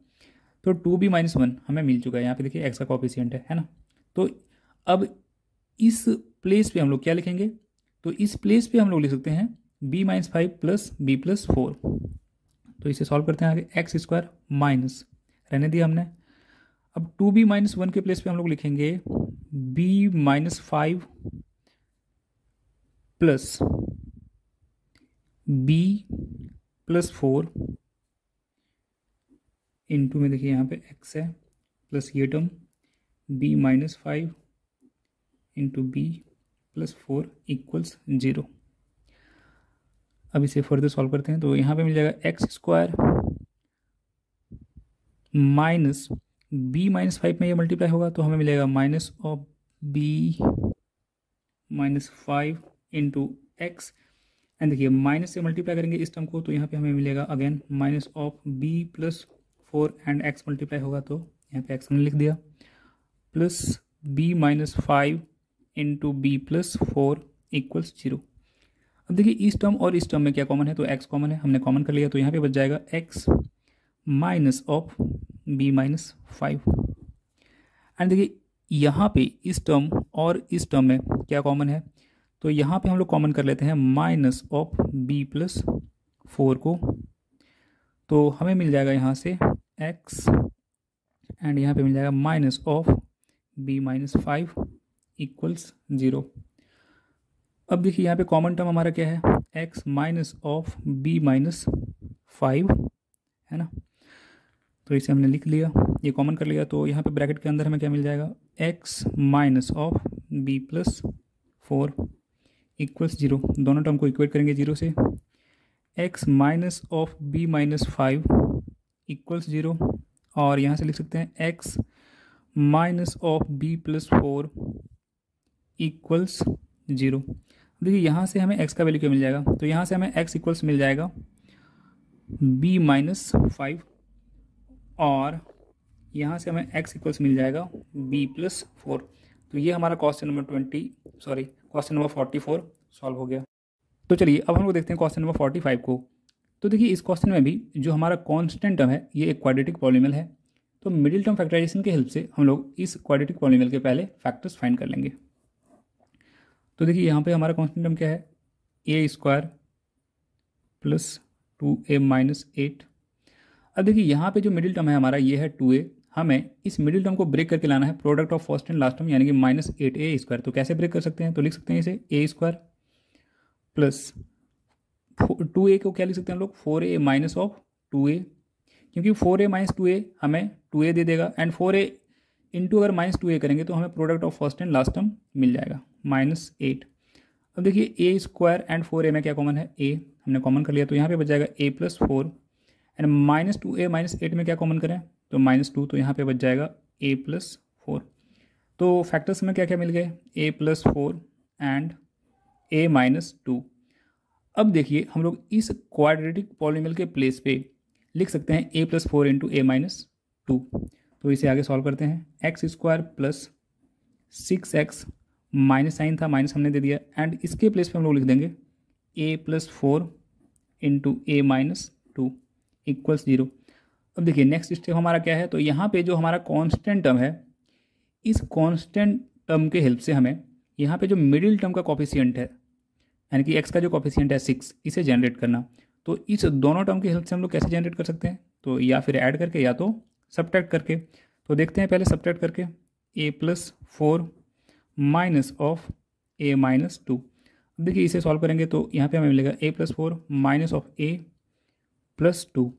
तो टू बी माइनस वन हमें मिल चुका है यहाँ पे देखिए x का कॉपिशियंट है है ना तो अब इस प्लेस पे हम लोग क्या लिखेंगे तो इस प्लेस पे हम लोग लिख सकते हैं b minus five plus b plus four तो इसे सॉल्व करते हैं आगे एक्स स्क्वायर माइनस रहने दिया हमने अब टू बी माइनस वन के प्लेस पे हम लोग लिखेंगे b minus five plus b plus four into में देखिए यहाँ पे एक्स है प्लस ये term b minus five into b plus four equals zero अब इसे फर्दर सॉल्व करते हैं तो यहाँ पे मिल जाएगा x square minus b minus five में ये मल्टीप्लाई होगा तो हमें मिलेगा minus of B minus five into x and देखिए माइनस से मल्टीप्लाई करेंगे इस टर्म को तो यहाँ पे हमें मिलेगा again minus of B plus four and x multiply होगा तो यहाँ पे एक्स हमने लिख दिया plus B minus five into b plus four equals zero अब देखिए इस टर्म और इस टर्म में क्या कॉमन है तो एक्स कॉमन है हमने कॉमन कर लिया तो यहाँ पे बच जाएगा x minus of B minus five and देखिए यहाँ पे इस टर्म और इस टर्म में क्या कॉमन है तो यहाँ पे हम लोग कॉमन कर लेते हैं minus of B plus four को तो हमें मिल जाएगा यहाँ से एक्स एंड यहाँ पे मिल जाएगा minus of B minus five equals zero अब देखिए यहाँ पे कॉमन टर्म हमारा क्या है x minus of B minus five है ना तो इसे हमने लिख लिया ये कॉमन कर लिया तो यहाँ पे ब्रैकेट के अंदर हमें क्या मिल जाएगा x minus of B plus four equals zero दोनों टर्म को इक्वेट करेंगे जीरो से x minus of B minus five equals zero और यहाँ से लिख सकते हैं x minus of B plus four equals zero देखिए यहाँ से हमें एक्स का वैल्यू क्या मिल जाएगा तो यहाँ से हमें एक्स इक्वल्स मिल जाएगा बी माइनस फाइव और यहाँ से हमें एक्स इक्वल्स मिल जाएगा बी प्लस फोर तो ये हमारा question number twenty sorry question number forty four solve हो गया तो चलिए अब हम लोग देखते हैं क्वेश्चन नंबर फोर्टी फाइव को तो देखिए इस क्वेश्चन में भी जो हमारा कॉन्स्टेंट टर्म है ये एक क्वाड्रेटिक पॉलिमल है तो मिडिल टर्म फैक्टराइजेशन की हेल्प से हम लोग इस क्वाड्रेटिक पॉलिमल के पहले फैक्टर्स फाइंड कर लेंगे तो देखिए यहाँ पे हमारा कॉन्स्टेंट टर्म क्या है ए स्क्वायर प्लस टू ए माइनस एट अब देखिए यहाँ पे जो मिडिल टर्म है हमारा ये है टू ए हमें इस मिडिल टर्म को ब्रेक करके लाना है product of first and last term यानी कि माइनस एट ए स्क्वायर तो कैसे ब्रेक कर सकते हैं तो लिख सकते हैं इसे a square plus two a को क्या लिख सकते हैं हम लोग four a minus of two ए क्योंकि four a minus two a हमें टू ए दे देगा एंड फोर ए इंटू अगर माइनस टू ए करेंगे तो हमें product of first and last term मिल जाएगा माइनस एट अब देखिए ए स्क्वायर एंड फोर ए में क्या कॉमन है ए हमने कॉमन कर लिया तो यहाँ पे बच जाएगा a plus four and minus two A minus eight में क्या कॉमन करें तो माइनस टू तो यहाँ पे बच जाएगा ए प्लस फोर तो फैक्टर्स में क्या क्या मिल गए a plus four and a minus two अब देखिए हम लोग इस क्वाड्रेटिक पॉलिनल के प्लेस पे लिख सकते हैं ए plus four into a minus two तो इसे आगे सॉल्व करते हैं x square plus six x minus sign था माइनस हमने दे दिया एंड इसके प्लेस पे हम लोग लिख देंगे ए plus four into a minus two equals zero अब देखिए नेक्स्ट स्टेप हमारा क्या है तो यहाँ पे जो हमारा कांस्टेंट टर्म है इस कांस्टेंट टर्म के हेल्प से हमें यहाँ पे जो मिडिल टर्म का कॉफिशियंट है यानी कि एक्स का जो कॉफिशियंट है सिक्स इसे जनरेट करना तो इस दोनों टर्म की हेल्प से हम लोग कैसे जनरेट कर सकते हैं तो या फिर ऐड करके या तो सब्टैक्ट करके तो देखते हैं पहले सब्टैक्ट करके a plus four minus of a minus two देखिए इसे सॉल्व करेंगे तो यहाँ पे हमें मिलेगा a plus four minus of a plus two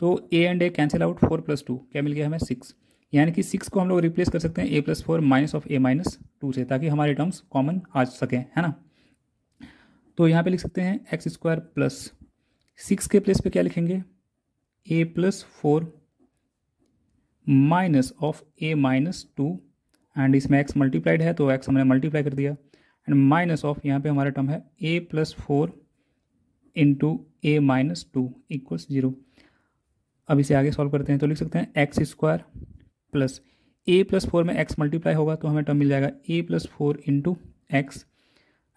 तो a and a cancel out four plus two क्या मिल गया हमें सिक्स यानी कि सिक्स को हम लोग रिप्लेस कर सकते हैं ए plus four minus of a minus two से ताकि हमारे टर्म्स कॉमन आ सकें है ना तो यहाँ पे लिख सकते हैं एक्स स्क्वायर प्लस सिक्स के प्लेस पे क्या लिखेंगे a plus four minus of a minus two and इसमें एक्स मल्टीप्लाइड है तो एक्स हमने मल्टीप्लाई कर दिया एंड माइनस ऑफ यहाँ पे हमारा टर्म है a plus four into a minus two equals zero अब इसे आगे सॉल्व करते हैं तो लिख सकते हैं एक्स स्क्वायर प्लस ए प्लस फोर में एक्स मल्टीप्लाई होगा तो हमें टर्म मिल जाएगा a plus four into x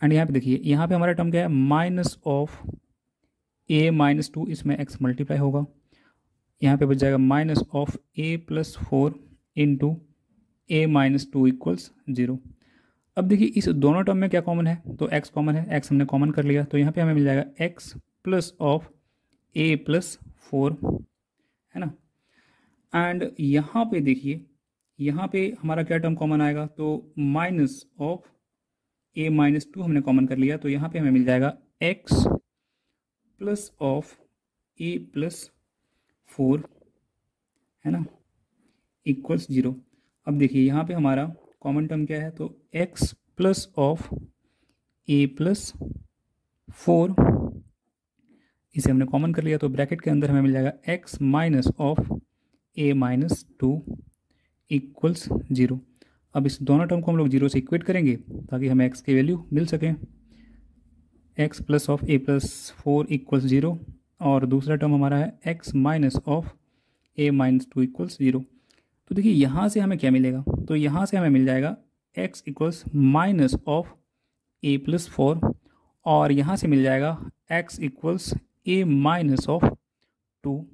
and यहाँ पे देखिए यहाँ पे हमारा टर्म क्या है minus of a minus two इसमें एक्स मल्टीप्लाई होगा यहाँ पे बच जाएगा minus of a plus four into a minus two equals zero अब देखिए इस दोनों टर्म में क्या कॉमन है तो एक्स कॉमन है एक्स हमने कॉमन कर लिया तो यहाँ पे हमें मिल जाएगा x plus of a plus four है ना एंड यहाँ पे देखिए यहाँ पे हमारा क्या टर्म कॉमन आएगा तो minus of a minus two हमने कॉमन कर लिया तो यहाँ पे हमें मिल जाएगा x plus of a plus four है ना इक्वल्स जीरो अब देखिए यहाँ पे हमारा कॉमन टर्म क्या है तो x plus of a plus four इसे हमने कॉमन कर लिया तो ब्रैकेट के अंदर हमें मिल जाएगा x minus of a minus two equals zero अब इस दोनों टर्म को हम लोग जीरो से इक्वेट करेंगे ताकि हमें एक्स की वैल्यू मिल सके x plus of a plus four equals zero और दूसरा टर्म हमारा है x minus of a minus two equals zero तो देखिए यहाँ से हमें क्या मिलेगा तो यहाँ से हमें मिल जाएगा x equals minus of a plus four और यहाँ से मिल जाएगा x equals a minus of two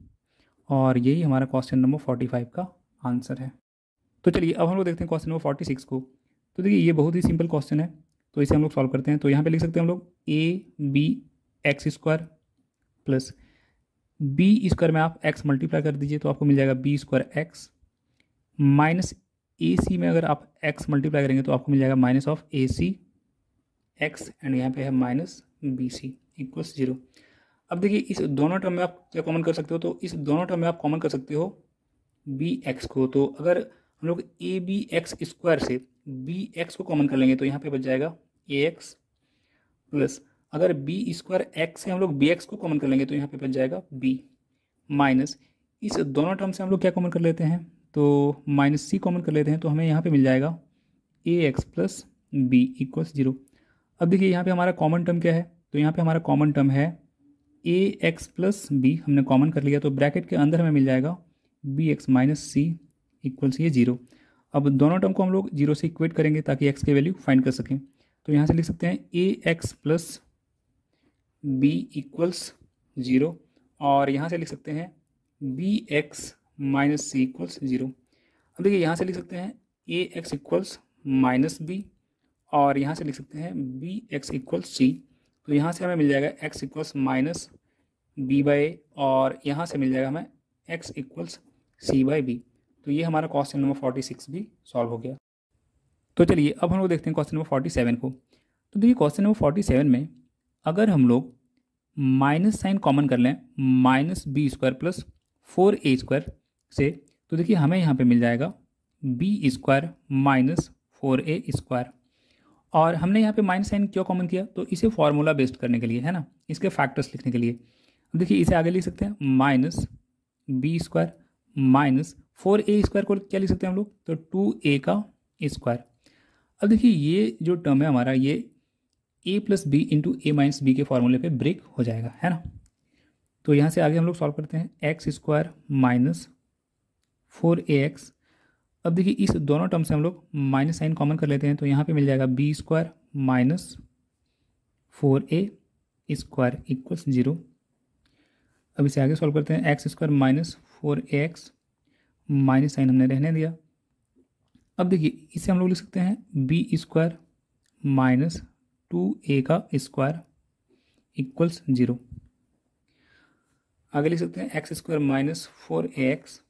और यही हमारा क्वेश्चन नंबर फोर्टी फाइव का आंसर है तो चलिए अब हम लोग देखते हैं क्वेश्चन नंबर फोर्टी सिक्स को तो देखिए ये बहुत ही सिंपल क्वेश्चन है तो इसे हम लोग सॉल्व करते हैं तो यहाँ पे लिख सकते हैं हम लोग a B x square plus B square में आप एक्स मल्टीप्लाई कर दीजिए तो आपको मिल जाएगा B square x minus a c में अगर आप एक्स मल्टीप्लाई करेंगे तो आपको मिल जाएगा minus of a c x and यहाँ पे है minus b c equals zero अब देखिए इस दोनों टर्म में आप क्या कॉमन कर सकते हो तो इस दोनों टर्म में आप कॉमन कर सकते हो बी एक्स को तो अगर हम लोग ए बी एक्स स्क्वायर से बी एक्स को कॉमन कर लेंगे तो यहाँ पे बच जाएगा ए एक्स प्लस अगर बी स्क्वायर एक्स से हम लोग बी एक्स को कॉमन कर लेंगे तो यहाँ पे बच जाएगा बी माइनस इस दोनों टर्म से हम लोग क्या कॉमन कर लेते हैं तो माइनस सी कॉमन कर लेते हैं तो हमें यहाँ पर मिल जाएगा a x plus B equals zero अब देखिए यहाँ पर हमारा कॉमन टर्म क्या है तो यहाँ पर हमारा कॉमन टर्म है ए एक्स प्लस बी हमने कॉमन कर लिया तो ब्रैकेट के अंदर हमें मिल जाएगा b x minus c equals ये जीरो अब दोनों टर्म को हम लोग जीरो से इक्वेट करेंगे ताकि एक्स के वैल्यू फाइंड कर सकें तो यहाँ से लिख सकते हैं a x plus B equals zero और यहाँ से लिख सकते हैं b x minus c equals zero अब देखिए यहाँ से लिख सकते हैं a x equals minus b और यहाँ से लिख सकते हैं बी एक्स इक्वल्स सी तो यहाँ से हमें मिल जाएगा x equals minus b by और यहाँ से मिल जाएगा हमें x equals c by b तो ये हमारा क्वेश्चन नंबर फोर्टी सिक्स भी सॉल्व हो गया तो चलिए अब हम लोग देखते हैं क्वेश्चन नंबर फोर्टी सेवन को तो देखिए क्वेश्चन नंबर फोर्टी सेवन में अगर हम लोग माइनस साइन कॉमन कर लें minus B square plus four ए स्क्वायर से तो देखिए हमें यहाँ पे मिल जाएगा बी स्क्वायर माइनस फोर ए स्क्वायर और हमने यहाँ पे माइनस साइन क्यों कॉमन किया तो इसे फार्मूला बेस्ड करने के लिए है ना इसके फैक्टर्स लिखने के लिए देखिए इसे आगे लिख सकते हैं minus B square minus four ए स्क्वायर को क्या लिख सकते हैं हम लोग तो टू ए का स्क्वायर अब देखिए ये जो टर्म है हमारा ये a plus B into a minus b के फॉर्मूले पे ब्रेक हो जाएगा है ना तो यहाँ से आगे हम लोग सॉल्व करते हैं एक्स स्क्वायर माइनस फोर ए एक्स अब देखिए इस दोनों टर्म से हम लोग माइनस साइन कॉमन कर लेते हैं तो यहाँ पे मिल जाएगा बी स्क्वायर माइनस फोर ए स्क्वायर इक्वल्स ज़ीरो अब इसे आगे सॉल्व करते हैं एक्स स्क्वायर माइनस फोर ए एक्स माइनस साइन हमने रहने दिया अब देखिए इसे हम लोग लिख सकते हैं b square minus two a का स्क्वायर इक्वल्स ज़ीरो आगे लिख सकते हैं एक्स स्क्वायर माइनस फोर ए एक्स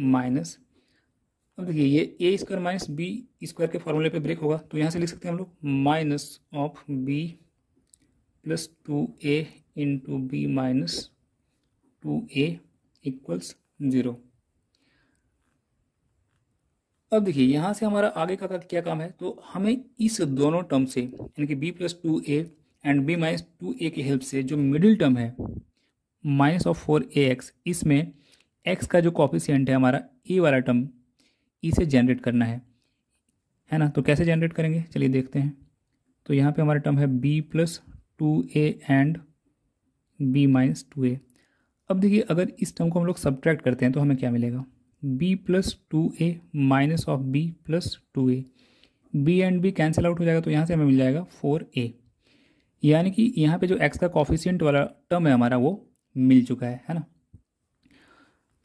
माइनस अब देखिए ये a square minus B square के फॉर्मूले पे ब्रेक होगा तो यहाँ से लिख सकते हैं हम लोग minus of B plus two A into B minus two A equals zero अब देखिए यहाँ से हमारा आगे का, क्या काम है तो हमें इस दोनों टर्म से यानी कि B plus two A and B minus two A की हेल्प से जो मिडिल टर्म है minus of four A X इसमें एक्स का जो कॉफिशियंट है हमारा ए वाला टर्म इसे e जनरेट करना है है ना तो कैसे जनरेट करेंगे चलिए देखते हैं तो यहाँ पे हमारा टर्म है B plus two A and B minus two A अब देखिए अगर इस टर्म को हम लोग सब्ट्रैक्ट करते हैं तो हमें क्या मिलेगा B plus two A minus of B plus two A B and B cancel out हो जाएगा तो यहाँ से हमें मिल जाएगा फोर ए यानी कि यहाँ पे जो x का कॉफिशियंट वाला टर्म है हमारा वो मिल चुका है है ना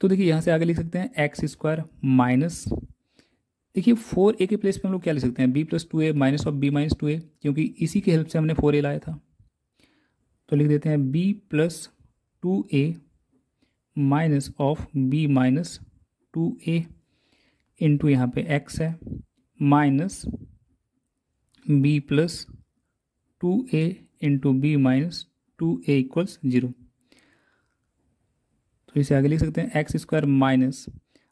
तो देखिए यहाँ से आगे लिख सकते हैं एक्स स्क्वायर माइनस देखिए फोर ए के प्लेस पे हम लोग क्या लिख सकते हैं B plus two A minus of B minus two ए क्योंकि इसी के हेल्प से हमने फोर ए लाया था तो लिख देते हैं B plus two A minus of B minus two A into यहाँ पे एक्स है minus B plus two A into B minus two A equals zero तो इसे आगे लिख सकते हैं एक्स स्क्वायर माइनस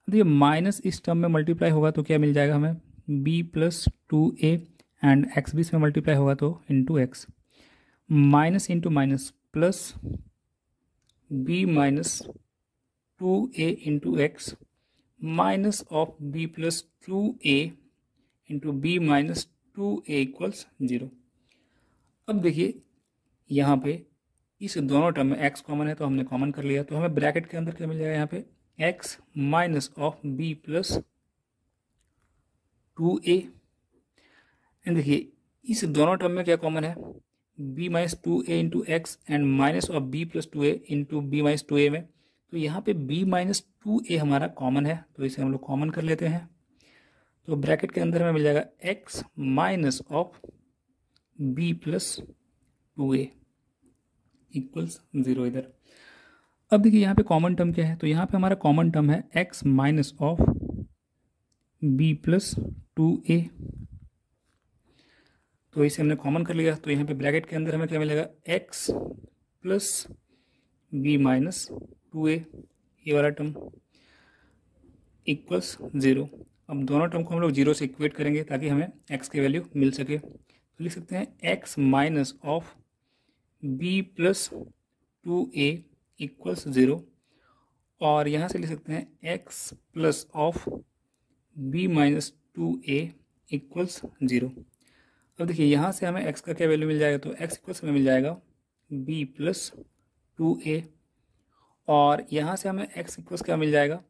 देखिए माइनस इस टर्म में मल्टीप्लाई होगा तो क्या मिल जाएगा हमें B plus two A and X B इसमें मल्टीप्लाई होगा तो into x minus into minus plus B minus two A into x minus of B plus two A into B minus two A equals zero अब देखिए यहाँ पे इस दोनों term में एक्स कॉमन है तो हमने कॉमन कर लिया तो हमें ब्रैकेट के अंदर क्या मिल जाएगा यहाँ पे x minus of B plus two A and देखिए इस दोनों टर्म में क्या कॉमन है B minus two A into x and minus of B plus two A into B minus two A में तो यहाँ पे बी माइनस टू ए हमारा कॉमन है तो इसे हम लोग कॉमन कर लेते हैं तो ब्रैकेट के अंदर हमें मिल जाएगा x minus of B plus two A equals zero इधर अब देखिए यहाँ पे कॉमन टर्म क्या है तो यहाँ पे हमारा कॉमन टर्म है x minus of B plus two A तो इसे हमने कॉमन कर लिया तो यहाँ पे ब्रैकेट के अंदर हमें क्या मिलेगा X plus B minus two A ये वाला टर्म इक्वल्स ज़ीरो अब दोनों टर्म को हम लोग जीरो से इक्वेट करेंगे ताकि हमें एक्स की वैल्यू मिल सके तो लिख सकते हैं x minus of B plus two A equals zero और यहाँ से लिख सकते हैं x plus of B minus two A equals zero अब देखिए यहाँ से हमें एक्स का क्या वैल्यू मिल जाएगा तो एक्स इक्वल्स हमें मिल जाएगा बी प्लस टू ए और यहाँ से हमें एक्स इक्वल्स क्या मिल जाएगा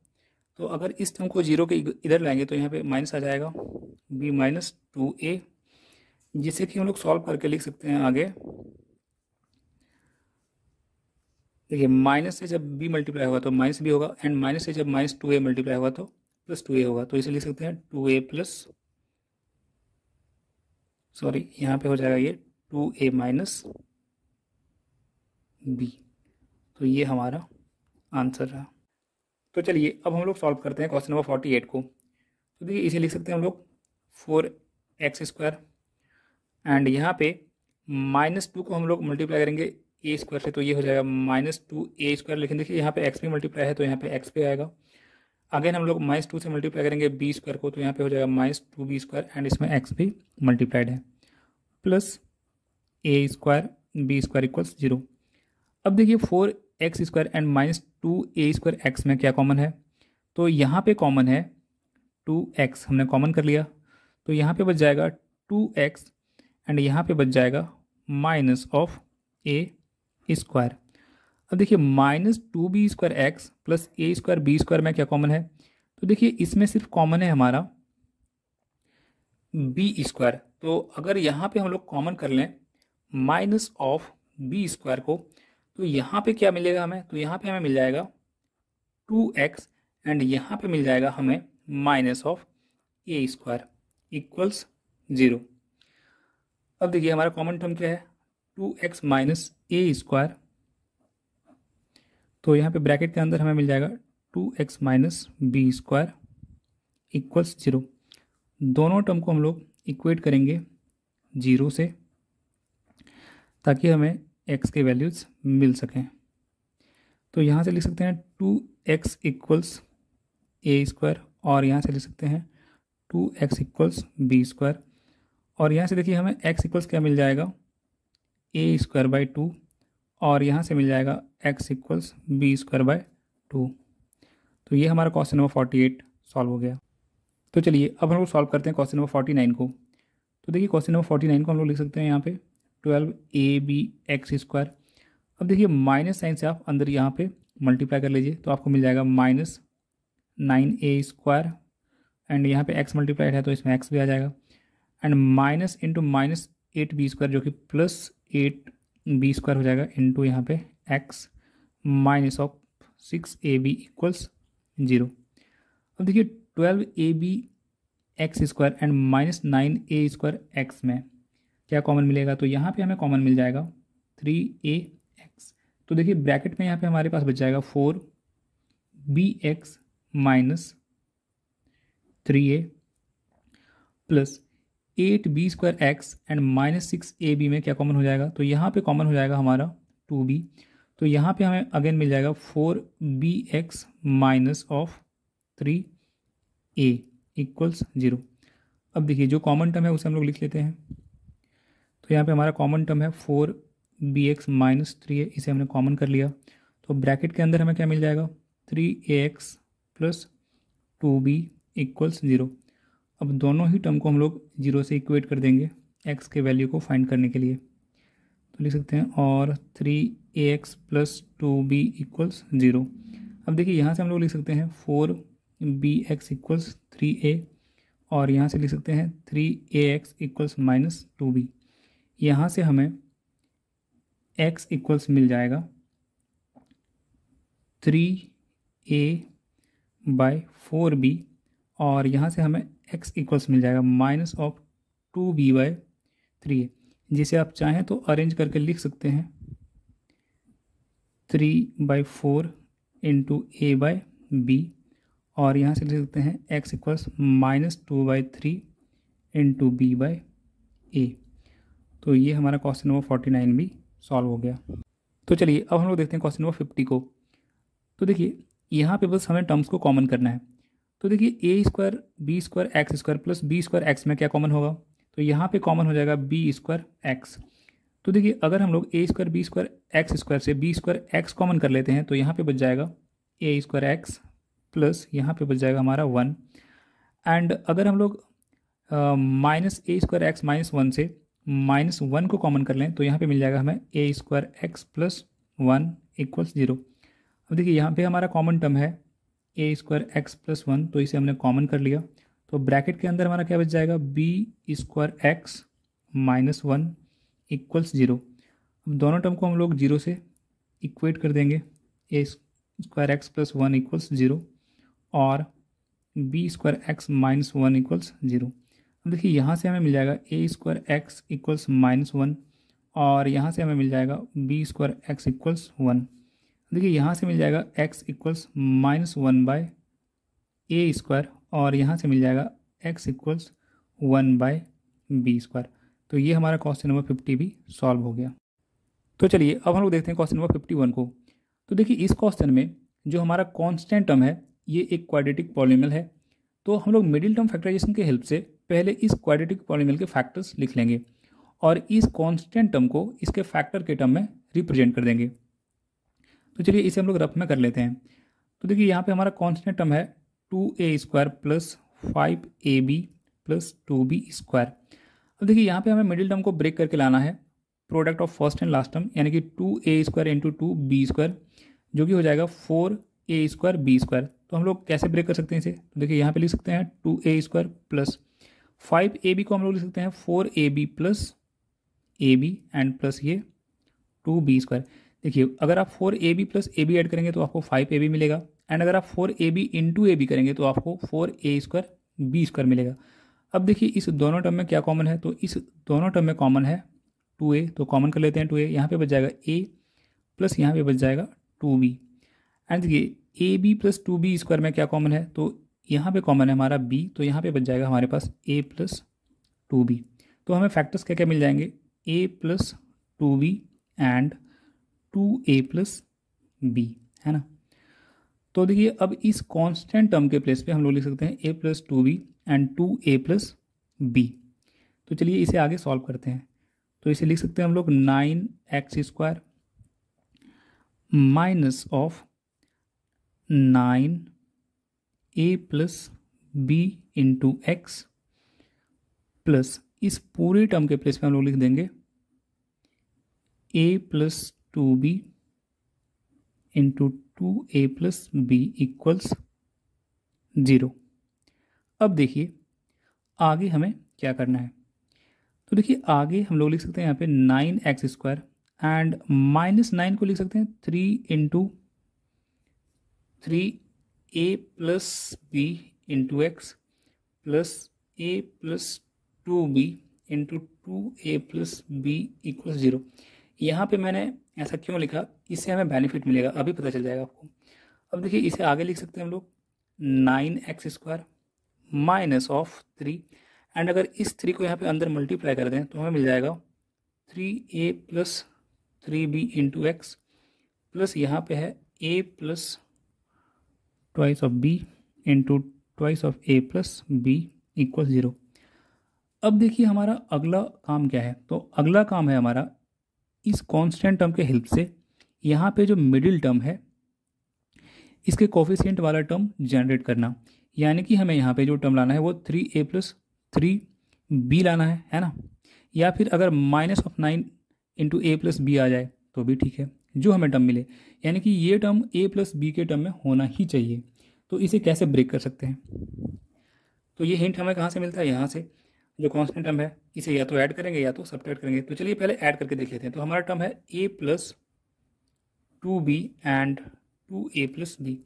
तो अगर इस टर्म को जीरो के इधर लाएंगे तो यहाँ पे माइनस आ जाएगा बी माइनस टू ए जिसे कि हम लोग सॉल्व करके लिख सकते हैं आगे देखिए माइनस से जब बी मल्टीप्लाई होगा तो माइनस बी होगा एंड माइनस से जब माइनस टू ए मल्टीप्लाई होगा तो प्लस टू ए होगा तो इसे लिख सकते हैं टू ए प्लस सॉरी यहाँ पे हो जाएगा ये टू ए माइनस बी तो ये हमारा आंसर रहा तो चलिए अब हम लोग सॉल्व करते हैं क्वेश्चन नंबर फोर्टी एट को तो देखिए इसे लिख सकते हैं हम लोग फोर एक्स स्क्वायर एंड यहाँ पे माइनस टू को हम लोग मल्टीप्लाई करेंगे ए स्क्वायर से तो ये हो जाएगा माइनस टू ए स्क्वायर लेकिन देखिए यहाँ पे एक्स भी मल्टीप्लाई है तो यहाँ पे एक्स पे आएगा अगेन हम लोग माइनस टू से मल्टीप्लाई करेंगे बी स्क्वायर को तो यहाँ पे हो जाएगा minus two B square and इसमें एक्स भी मल्टीप्लाइड है प्लस ए square B square equals zero अब देखिए four x square and minus two A square X में क्या कॉमन है तो यहाँ पे कॉमन है टू एक्स हमने कॉमन कर लिया तो यहाँ पे बच जाएगा टू एक्स एंड यहाँ पे बच जाएगा माइनस ऑफ ए स्क्वायर अब देखिए minus two B square x plus ए स्क्वायर बी स्क्वायर में क्या कॉमन है तो देखिए इसमें सिर्फ कॉमन है हमारा बी स्क्वायर तो अगर यहाँ पे हम लोग कॉमन कर लें माइनस ऑफ बी स्क्वायर को तो यहाँ पे क्या मिलेगा हमें तो यहाँ पे हमें मिल जाएगा टू एक्स एंड यहाँ पे मिल जाएगा हमें minus of A square equals zero अब देखिए हमारा कॉमन टर्म क्या है टू एक्स माइनस ए स्क्वायर तो यहाँ पे ब्रैकेट के अंदर हमें मिल जाएगा two x minus B square equals zero दोनों टर्म को हम लोग इक्वेट करेंगे जीरो से ताकि हमें एक्स के वैल्यूज़ मिल सकें तो यहाँ से लिख सकते हैं two x equals A square और यहाँ से लिख सकते हैं two x equals B square और यहाँ से देखिए हमें एक्स इक्वल्स क्या मिल जाएगा ए स्क्वायर बाई टू और यहाँ से मिल जाएगा x equals B square by two तो ये हमारा question number forty eight solve हो गया तो चलिए अब हम लोग सॉल्व करते हैं क्वेश्चन नंबर फोर्टी नाइन को तो देखिए क्वेश्चन नंबर फोर्टी नाइन को हम लोग लिख सकते हैं यहाँ पे twelve A B x square अब देखिए माइनस साइन से आप अंदर यहाँ पे मल्टीप्लाई कर लीजिए तो आपको मिल जाएगा minus nine A square and यहाँ पे एक्स मल्टीप्लाइड है तो इसमें एक्स भी आ जाएगा and minus into minus eight B square जो कि प्लस एट बी स्क्वायर हो जाएगा इंटू यहाँ पे x minus of six A B equals zero अब देखिए twelve A B x square and minus nine A square X में क्या कॉमन मिलेगा तो यहाँ पे हमें कॉमन मिल जाएगा थ्री ए एक्स तो देखिए ब्रैकेट में यहाँ पे हमारे पास बच जाएगा four B x minus three A plus eight B square X and minus six A B में क्या कॉमन हो जाएगा तो यहाँ पे कॉमन हो जाएगा हमारा टू बी तो यहाँ पे हमें अगेन मिल जाएगा four B x minus of three A equals zero अब देखिए जो कॉमन टर्म है उसे हम लोग लिख लेते हैं तो यहाँ पे हमारा कॉमन टर्म है four B x minus three A इसे हमने कॉमन कर लिया तो ब्रैकेट के अंदर हमें क्या मिल जाएगा three A x plus two B equals zero अब दोनों ही टर्म को हम लोग जीरो से इक्वेट कर देंगे एक्स के वैल्यू को फाइंड करने के लिए तो लिख सकते हैं और three A x plus two B equals zero अब देखिए यहाँ से हम लोग लिख सकते हैं four B X equals three A और यहाँ से लिख सकते हैं three A x equals minus two B यहाँ से हमें एक्स इक्वल्स मिल जाएगा three A by four B और यहाँ से हमें एक्स इक्वल्स मिल जाएगा minus of two B by three जिसे आप चाहें तो अरेंज करके लिख सकते हैं three by four into A by B और यहाँ से लिख सकते हैं x equals minus two by three into B by A तो ये हमारा क्वेश्चन नंबर फोर्टी नाइन भी सॉल्व हो गया तो चलिए अब हम लोग देखते हैं क्वेश्चन नंबर फिफ्टी को तो देखिए यहाँ पे बस हमें टर्म्स को कॉमन करना है तो देखिए ए square B square X square plus B square X में क्या कॉमन होगा तो यहाँ पे कॉमन हो जाएगा बी स्क्वायर एक्स तो देखिए अगर हम लोग ए square B square X square से बी स्क्वायर एक्स कॉमन कर लेते हैं तो यहाँ पे बच जाएगा ए स्क्वायर एक्स प्लस यहाँ पे बच जाएगा हमारा वन एंड अगर हम लोग माइनस ए स्क्वायर एक्स माइनस वन से माइनस वन को कॉमन कर लें तो यहाँ पे मिल जाएगा हमें A square x plus one equals zero अब देखिए यहाँ पे हमारा कॉमन टर्म है ए स्क्वायर एक्स प्लस वन तो इसे हमने कॉमन कर लिया तो ब्रैकेट के अंदर हमारा क्या बच जाएगा B square x minus one equals zero अब दोनों टर्म को हम लोग जीरो से इक्वेट कर देंगे A square x plus one equals zero और B square x minus one equals zero अब देखिए यहाँ से हमें मिल जाएगा ए square X equals minus one और यहाँ से हमें मिल जाएगा B square X equals one देखिए यहाँ से मिल जाएगा x equals minus one by A square और यहाँ से मिल जाएगा x equals one by B square तो ये हमारा क्वेश्चन नंबर फिफ्टी भी सॉल्व हो गया तो चलिए अब हम लोग देखते हैं क्वेश्चन नंबर फिफ्टी वन को तो देखिए इस क्वेश्चन में जो हमारा कॉन्स्टेंट टर्म है ये एक क्वाड्रेटिक पॉलीमल है तो हम लोग मिडिल टर्म फैक्टराइजेशन के हेल्प से पहले इस क्वाड्रेटिक पॉलीमल के फैक्टर्स लिख लेंगे और इस कॉन्स्टेंट टर्म को इसके फैक्टर के टर्म में रिप्रेजेंट कर देंगे तो चलिए इसे हम लोग रफ में कर लेते हैं तो देखिए यहाँ पे हमारा कॉन्स्टेंट टर्म है two A square plus five A B plus two B square अब देखिए यहाँ पे हमें मिडिल टर्म को ब्रेक करके लाना है product of first and last term यानी कि टू ए square into two B square जो कि हो जाएगा फोर ए स्क्वायर बी स्क्वायर तो हम लोग कैसे ब्रेक कर सकते हैं इसे तो देखिए यहाँ पे लिख सकते हैं two A square plus five A B को हम लोग लिख सकते हैं four A B plus A B and plus ये टू बी स्क्वायर देखिए अगर आप four A B plus A B add करेंगे तो आपको फाइव ए बी मिलेगा एंड अगर आप four A B into A B करेंगे तो आपको फोर ए स्क्वायर बी स्क्वायर मिलेगा अब देखिए इस दोनों टर्म में क्या कॉमन है तो इस दोनों टर्म में कॉमन है टू ए तो कॉमन कर लेते हैं टू ए यहाँ पर बच जाएगा ए प्लस यहाँ पर बच जाएगा टू बी एंड देखिए A B plus two B square में क्या कॉमन है तो यहाँ पे कॉमन है हमारा बी तो यहाँ पे बच जाएगा हमारे पास ए प्लस टू बी तो हमें फैक्टर्स क्या क्या मिल जाएंगे A plus two B and two A plus B है ना तो देखिए अब इस कांस्टेंट टर्म के प्लेस पे हम लोग लिख सकते हैं ए plus two B and two A plus B तो चलिए इसे आगे सॉल्व करते हैं तो इसे लिख सकते हैं हम लोग nine x square minus of nine A plus B into x plus इस पूरे टर्म के प्लेस पे हम लोग लिख देंगे ए plus two B into two ए प्लस बी इक्वल्स ज़ीरो अब देखिए आगे हमें क्या करना है तो देखिए आगे हम लोग लिख सकते हैं यहाँ पे nine x square and minus nine को लिख सकते हैं थ्री इंटू थ्री ए plus B into x plus ए plus two B into two ए प्लस बी इक्वल ज़ीरो यहाँ पे मैंने ऐसा क्यों लिखा इससे हमें बेनिफिट मिलेगा अभी पता चल जाएगा आपको अब देखिए इसे आगे लिख सकते हैं हम लोग nine x square minus of three and अगर इस थ्री को यहाँ पे अंदर मल्टीप्लाई कर दें तो हमें मिल जाएगा थ्री ए plus three b into x plus यहाँ पे है a plus twice of b into twice of a plus B equal zero अब देखिए हमारा अगला काम क्या है तो अगला काम है हमारा इस कांस्टेंट टर्म के हेल्प से यहाँ पे जो मिडिल टर्म है इसके कोफिशियंट वाला टर्म जनरेट करना यानी कि हमें यहाँ पे जो टर्म लाना है वो थ्री ए प्लस थ्री बी लाना है है ना या फिर अगर minus of nine into a plus b आ जाए तो भी ठीक है जो हमें टर्म मिले यानी कि ये टर्म ए प्लस बी के टर्म में होना ही चाहिए तो इसे कैसे ब्रेक कर सकते हैं तो ये हिंट हमें कहाँ से मिलता है यहाँ से जो कॉन्स्टेंट टर्म है इसे या तो ऐड करेंगे या तो सब्ट्रैक्ट करेंगे तो चलिए पहले ऐड करके देख लेते हैं तो हमारा टर्म है a plus two B and two A plus b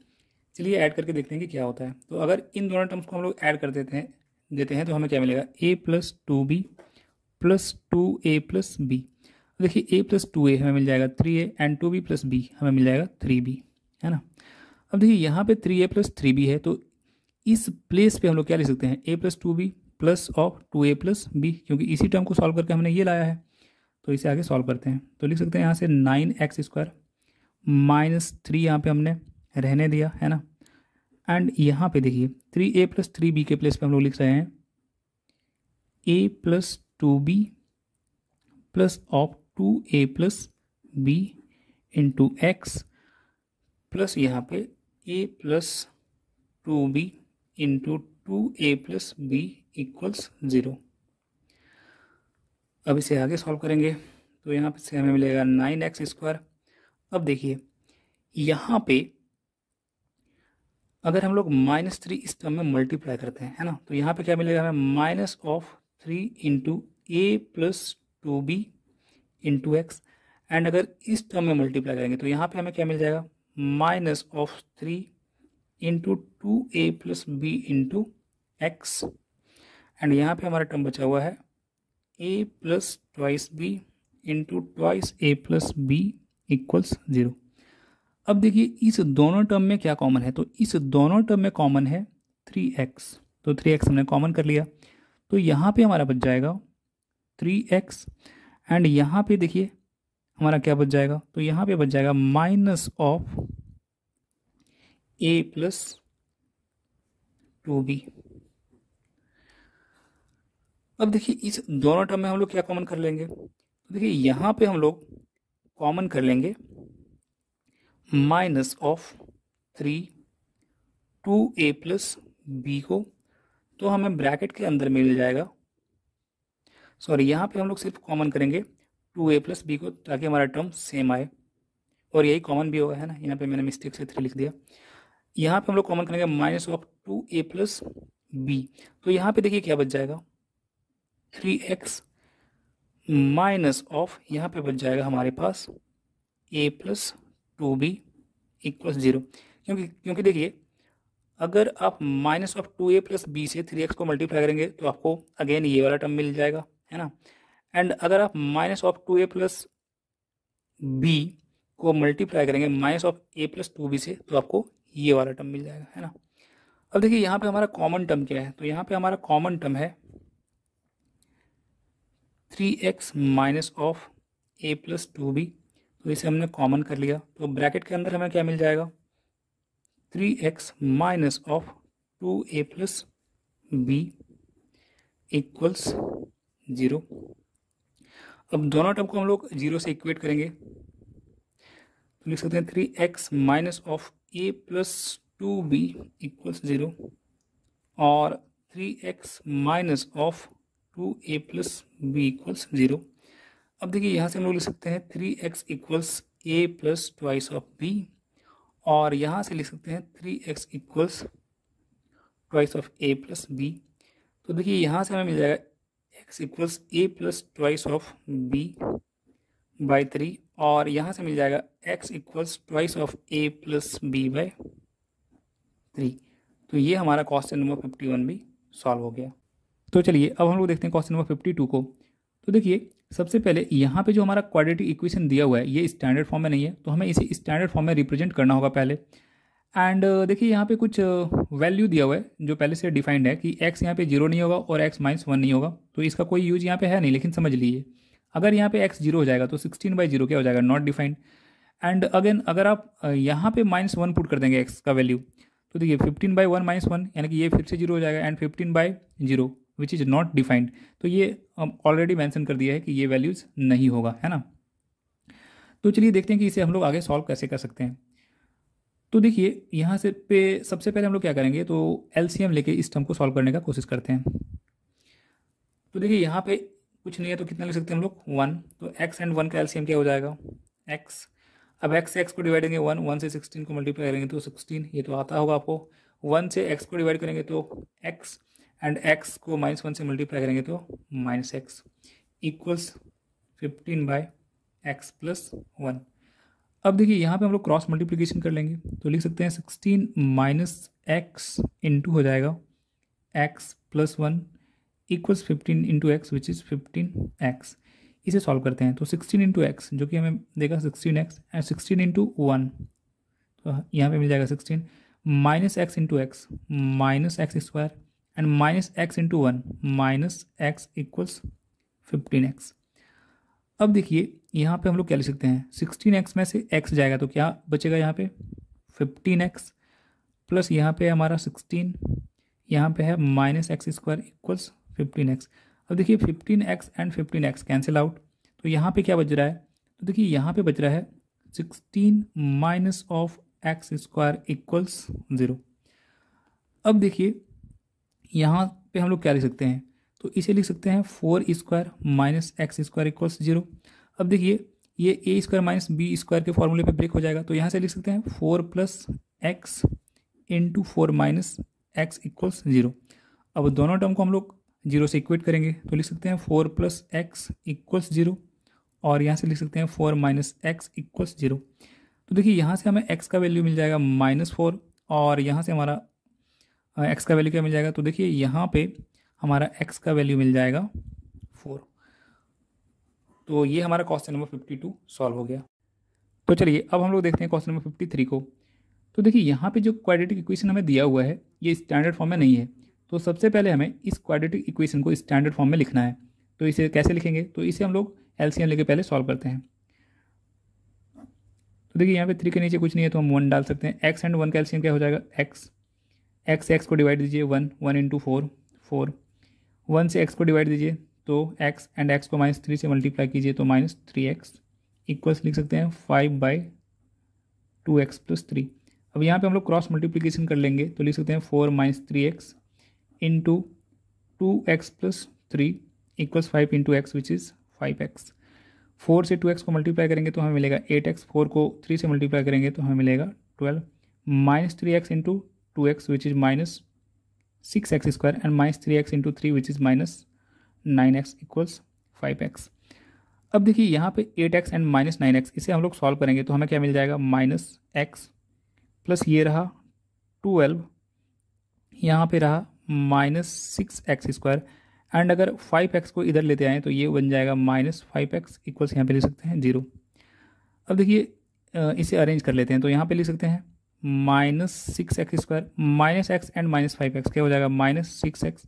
चलिए ऐड करके देखते हैं कि क्या होता है तो अगर इन दोनों टर्म्स को हम लोग ऐड कर देते हैं देते हैं तो हमें क्या मिलेगा a plus two b plus two A plus b देखिए ए प्लस टू ए हमें मिल जाएगा three a and two b plus b हमें मिल जाएगा थ्री बी है ना अब देखिए यहाँ पे थ्री ए प्लस थ्री बी है तो इस प्लेस पे हम लोग क्या लिख सकते हैं ए plus two b plus of two A plus b क्योंकि इसी टर्म को सॉल्व करके हमने ये लाया है तो इसे आगे सॉल्व करते हैं तो लिख सकते हैं यहाँ से nine x square minus three यहाँ पर हमने रहने दिया है ना एंड यहाँ पे देखिए थ्री ए प्लस थ्री बी के प्लेस पे हम लोग लिख रहे हैं ए plus two b plus of two A plus B into x plus यहाँ पे a plus two B into two A plus B equals zero अब इसे आगे सॉल्व करेंगे तो यहाँ पे से हमें मिलेगा नाइन एक्स स्क्वायर अब देखिए यहाँ पे अगर हम लोग माइनस थ्री इस टर्म में मल्टीप्लाई करते हैं है ना तो यहाँ पे क्या मिलेगा हमें minus of three into a plus two B into x and अगर इस टर्म में मल्टीप्लाई करेंगे तो यहाँ पे हमें क्या मिल जाएगा minus of three into two A plus B into x and यहाँ पे हमारा टर्म बचा हुआ है a plus twice b into twice a plus B equals zero अब देखिए इस दोनों टर्म में क्या कॉमन है तो इस दोनों टर्म में कॉमन है थ्री एक्स तो थ्री एक्स हमने कॉमन कर लिया तो यहाँ पे हमारा बच जाएगा थ्री एक्स एंड यहाँ पे देखिए हमारा क्या बच जाएगा तो यहाँ पे बच जाएगा minus of a plus two b अब देखिए इस दोनों टर्म में हम लोग क्या कॉमन कर लेंगे तो देखिए यहाँ पे हम लोग कॉमन कर लेंगे minus of three two A plus b को तो हमें ब्रैकेट के अंदर मिल जाएगा सॉरी यहाँ पे हम लोग सिर्फ कॉमन करेंगे टू ए प्लस बी को ताकि हमारा टर्म सेम आए और यही कॉमन भी होगा है ना यहाँ पे मैंने मिस्टेक से थ्री लिख दिया यहाँ पे हम लोग कॉमन करेंगे minus of two A plus B तो यहाँ पे देखिए क्या बच जाएगा थ्री एक्स माइनस ऑफ यहाँ पे बच जाएगा हमारे पास ए plus two b equal zero क्योंकि क्योंकि देखिए अगर आप minus of two A plus b से थ्री एक्स को मल्टीप्लाई करेंगे तो आपको अगेन ये वाला टर्म मिल जाएगा है ना एंड अगर आप minus of two A plus b को मल्टीप्लाई करेंगे minus of a plus two b से तो आपको ये वाला टर्म मिल जाएगा है ना अब देखिए यहाँ पे हमारा कॉमन टर्म क्या है तो यहाँ पे हमारा कॉमन टर्म है three x minus of a plus two B तो इसे हमने कॉमन कर लिया तो ब्रैकेट के अंदर हमें क्या मिल जाएगा three x minus of two A plus B equals zero अब दोनों टर्म को हम लोग जीरो से इक्वेट करेंगे तो लिख सकते हैं three x minus of a plus two B equals zero और three x minus of two A plus B equals zero अब देखिए यहाँ से हम लोग लिख सकते हैं three x equals a plus twice of b और यहाँ से लिख सकते हैं three x equals twice of a plus B तो देखिए यहाँ से हमें मिल जाएगा x equals a plus twice of B by three और यहाँ से मिल जाएगा x equals twice of a plus b by three तो ये हमारा क्वेश्चन नंबर फिफ्टी वन भी सॉल्व हो गया तो चलिए अब हम लोग देखते हैं क्वेश्चन नंबर फिफ्टी टू को तो देखिए सबसे पहले यहाँ पे जो हमारा क्वाड्रेटिक इक्वेशन दिया हुआ है ये स्टैंडर्ड फॉर्म में नहीं है तो हमें इसे स्टैंडर्ड फॉर्म में रिप्रेजेंट करना होगा पहले एंड देखिए यहाँ पे कुछ वैल्यू दिया हुआ है जो पहले से डिफाइंड है कि एक्स यहाँ पे जीरो नहीं होगा और एक्स माइनस वन नहीं होगा तो इसका कोई यूज यहाँ पे है नहीं लेकिन समझ लीजिए अगर यहाँ पे एक्स जीरो हो जाएगा तो सिक्सटीन बाई जीरो क्या हो जाएगा नॉट डिफाइंड एंड अगेन अगर आप यहाँ पे माइनस वन पुट कर देंगे एक्स का वैल्यू तो देखिए fifteen by one minus one यानी कि ये फिर से जीरो हो जाएगा and fifteen by zero which is not defined तो ये ऑलरेडी मैंसन कर दिया है कि ये वैल्यूज़ नहीं होगा है ना तो चलिए देखते हैं कि इसे हम लोग आगे सॉल्व कैसे कर सकते हैं तो देखिए यहाँ से पे सबसे पहले हम लोग क्या करेंगे तो एलसीएम लेके इस टर्म को सॉल्व करने का कोशिश करते हैं तो देखिए यहाँ पे कुछ नहीं है तो कितना लिख सकते हैं हम लोग वन तो एक्स एंड वन का एलसीएम क्या हो जाएगा एक्स अब एक्स एक्स को डिवाइड करेंगे वन वन से सिक्सटीन को मल्टीप्लाई करेंगे तो सिक्सटीन ये तो आता होगा आपको वन से एक्स को डिवाइड करेंगे तो एक्स एंड एक्स को माइनस वन से मल्टीप्लाई करेंगे तो minus x equals fifteen by x plus one अब देखिए यहाँ पे हम लोग क्रॉस मल्टीप्लीकेशन कर लेंगे तो लिख सकते हैं सिक्सटीन माइनस एक्स इंटू हो जाएगा x plus one equals fifteen into x which is fifteen x इसे सॉल्व करते हैं तो सिक्सटीन इंटू एक्स जो कि हमें देगा sixteen x and sixteen into one तो यहाँ पे मिल जाएगा sixteen minus x into x minus x square and minus x into one minus x equals fifteen x अब देखिए यहाँ पे हम लोग क्या लिख सकते हैं सिक्सटीन एक्स में से एक्स जाएगा तो क्या बचेगा यहाँ पे फिफ्टीन एक्स प्लस यहाँ पे हमारा सिक्सटीन यहाँ पे है minus x square equals fifteen x अब देखिए fifteen x and fifteen x cancel out तो यहाँ पे क्या बच रहा है तो देखिए यहाँ पे बच रहा है sixteen minus of x square equals zero अब देखिए यहाँ पे हम लोग क्या लिख सकते हैं तो इसे लिख सकते हैं four square minus x square equals zero अब देखिए ये a square minus B square के फॉर्मूले पे ब्रेक हो जाएगा तो यहाँ से लिख सकते हैं four plus x into four minus x equals zero अब दोनों टर्म को हम लोग जीरो से इक्वेट करेंगे तो लिख सकते हैं four plus x equals zero और यहाँ से लिख सकते हैं four minus x equals zero तो देखिए यहाँ से हमें एक्स का वैल्यू मिल जाएगा माइनस फोर और यहाँ से हमारा एक्स का वैल्यू क्या मिल जाएगा तो देखिए यहाँ पे हमारा एक्स का वैल्यू मिल जाएगा फोर तो ये हमारा question number fifty two solve हो गया तो चलिए अब हम लोग देखते हैं क्वेश्चन नंबर फिफ्टी थ्री को तो देखिए यहाँ पे जो क्वाड्रेटिक इक्वेशन हमें दिया हुआ है ये स्टैंडर्ड फॉर्म में नहीं है तो सबसे पहले हमें इस क्वाड्रेटिक इक्वेशन को स्टैंडर्ड फॉर्म में लिखना है तो इसे कैसे लिखेंगे तो इसे हम लोग एलसीएम लेके पहले सॉल्व करते हैं तो देखिए यहाँ पे थ्री के नीचे कुछ नहीं है तो हम वन डाल सकते हैं एक्स एंड वन का एलसीएम क्या हो जाएगा एक्स एक्स एक्स को डिवाइड दीजिए one one into four four one से एक्स को डिवाइड दीजिए तो एक्स एंड एक्स को माइनस थ्री से मल्टीप्लाई कीजिए तो माइनस थ्री एक्स इक्वल्स लिख सकते हैं five by two x plus three अब यहाँ पे हम लोग क्रॉस मल्टीप्लीकेशन कर लेंगे तो लिख सकते हैं four minus three x into two x plus three equals five into x which is five x four से टू एक्स को मल्टीप्लाई करेंगे तो हमें मिलेगा एट एक्स फोर को थ्री से मल्टीप्लाई करेंगे तो हमें मिलेगा twelve minus three x into two x which minus six x square and minus three x into three which is minus nine x equals x अब देखिए यहाँ पे x and minus nine x इसे हम लोग सॉल्व करेंगे तो हमें क्या मिल जाएगा माइनस एक्स प्लस ये रहा ट्वेल्व यहाँ पे रहा minus six x square and अगर फाइव एक्स को इधर लेते आए तो ये बन जाएगा माइनस फाइव एक्स इक्वल्स यहाँ पे ले सकते हैं जीरो अब देखिए इसे अरेंज कर लेते हैं तो यहाँ पे लिख सकते हैं minus six x square minus x and minus five x क्या हो जाएगा माइनस सिक्स एक्स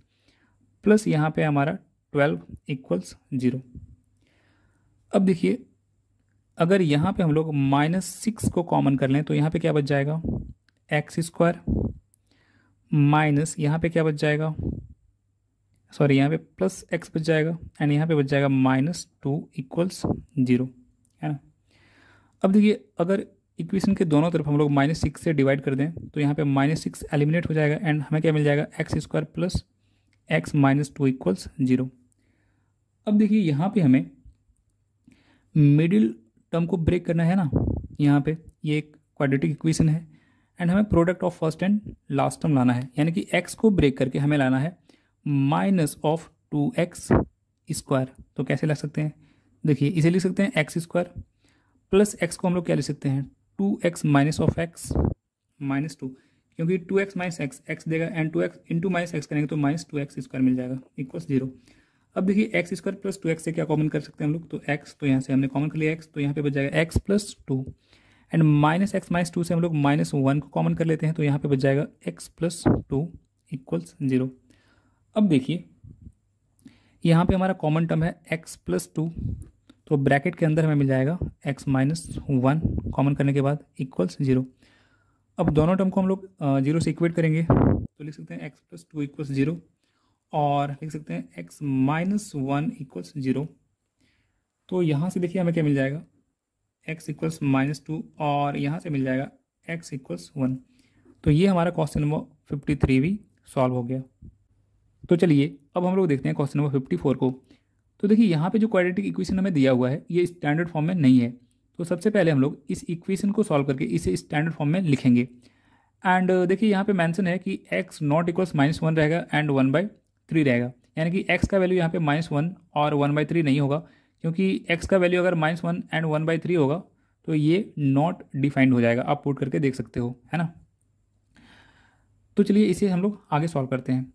प्लस यहाँ पे हमारा ट्वेल्व इक्वल्स जीरो अब देखिए अगर यहाँ पे हम लोग माइनस सिक्स को कॉमन कर लें तो यहाँ पे क्या बच जाएगा एक्स स्क्वायर माइनस यहाँ पे क्या बच जाएगा सॉरी यहाँ पे प्लस एक्स बच जाएगा एंड यहाँ पे बच जाएगा माइनस टू इक्वल्स जीरो है ना अब देखिए अगर इक्वेशन के दोनों तरफ हम लोग माइनस सिक्स से डिवाइड कर दें तो यहाँ पे माइनस सिक्स एलिमिनेट हो जाएगा एंड हमें क्या मिल जाएगा x square plus x minus two equals zero अब देखिए यहाँ पे हमें मिडिल टर्म को ब्रेक करना है ना यहाँ पे ये एक क्वाड्रेटिक इक्वेशन है एंड हमें product of first and last term लाना है यानी कि एक्स को ब्रेक करके हमें लाना है minus of two x square तो कैसे ला सकते हैं देखिए इसे लिख सकते हैं एक्स स्क्वायर प्लस एक्स को हम लोग क्या लिख सकते हैं two x minus of x minus two क्योंकि two x minus x x देगा and two x in two minus x करेंगे तो माइनस टू एक्स स्क्वायर मिल जाएगा इक्वल्स जीरो अब देखिए x square plus two x से क्या कॉमन कर सकते हैं हम लोग तो एक्स तो यहाँ से हमने कॉमन कर लिया एक्स तो यहाँ पे बच जाएगा x plus two and minus x minus two से हम लोग माइनस वन को कॉमन कर लेते हैं तो यहाँ पे बच जाएगा x plus two equals zero अब देखिए यहाँ पे हमारा कॉमन टर्म है एक्स प्लस टू तो ब्रैकेट के अंदर हमें मिल जाएगा एक्स माइनस वन कॉमन करने के बाद इक्वल्स जीरो अब दोनों टर्म को हम लोग जीरो से इक्वेट करेंगे तो लिख सकते हैं x plus two equals zero और लिख सकते हैं x minus one equals zero तो यहाँ से देखिए हमें क्या मिल जाएगा एक्स इक्वल्स माइनस टू और यहाँ से मिल जाएगा एक्स इक्वल्स वन तो ये हमारा क्वेश्चन नंबर फिफ्टी थ्री भी सॉल्व हो गया तो चलिए अब हम लोग देखते हैं क्वेश्चन नंबर फिफ्टी फोर को तो देखिए यहाँ पे जो क्वाड्रेटिक इक्वेशन हमें दिया हुआ है ये स्टैंडर्ड फॉर्म में नहीं है तो सबसे पहले हम लोग इस इक्वेशन को सॉल्व करके इसे स्टैंडर्ड फॉर्म में लिखेंगे एंड uh, देखिए यहाँ पे मेंशन है कि x not equals minus one रहेगा एंड वन बाई थ्री रहेगा यानी कि x का वैल्यू यहाँ पे माइनस वन और वन बाई थ्री नहीं होगा क्योंकि x का वैल्यू अगर minus one and one by three होगा तो ये नॉट डिफाइंड हो जाएगा आप पुट करके देख सकते हो है ना तो चलिए इसे हम लोग आगे सॉल्व करते हैं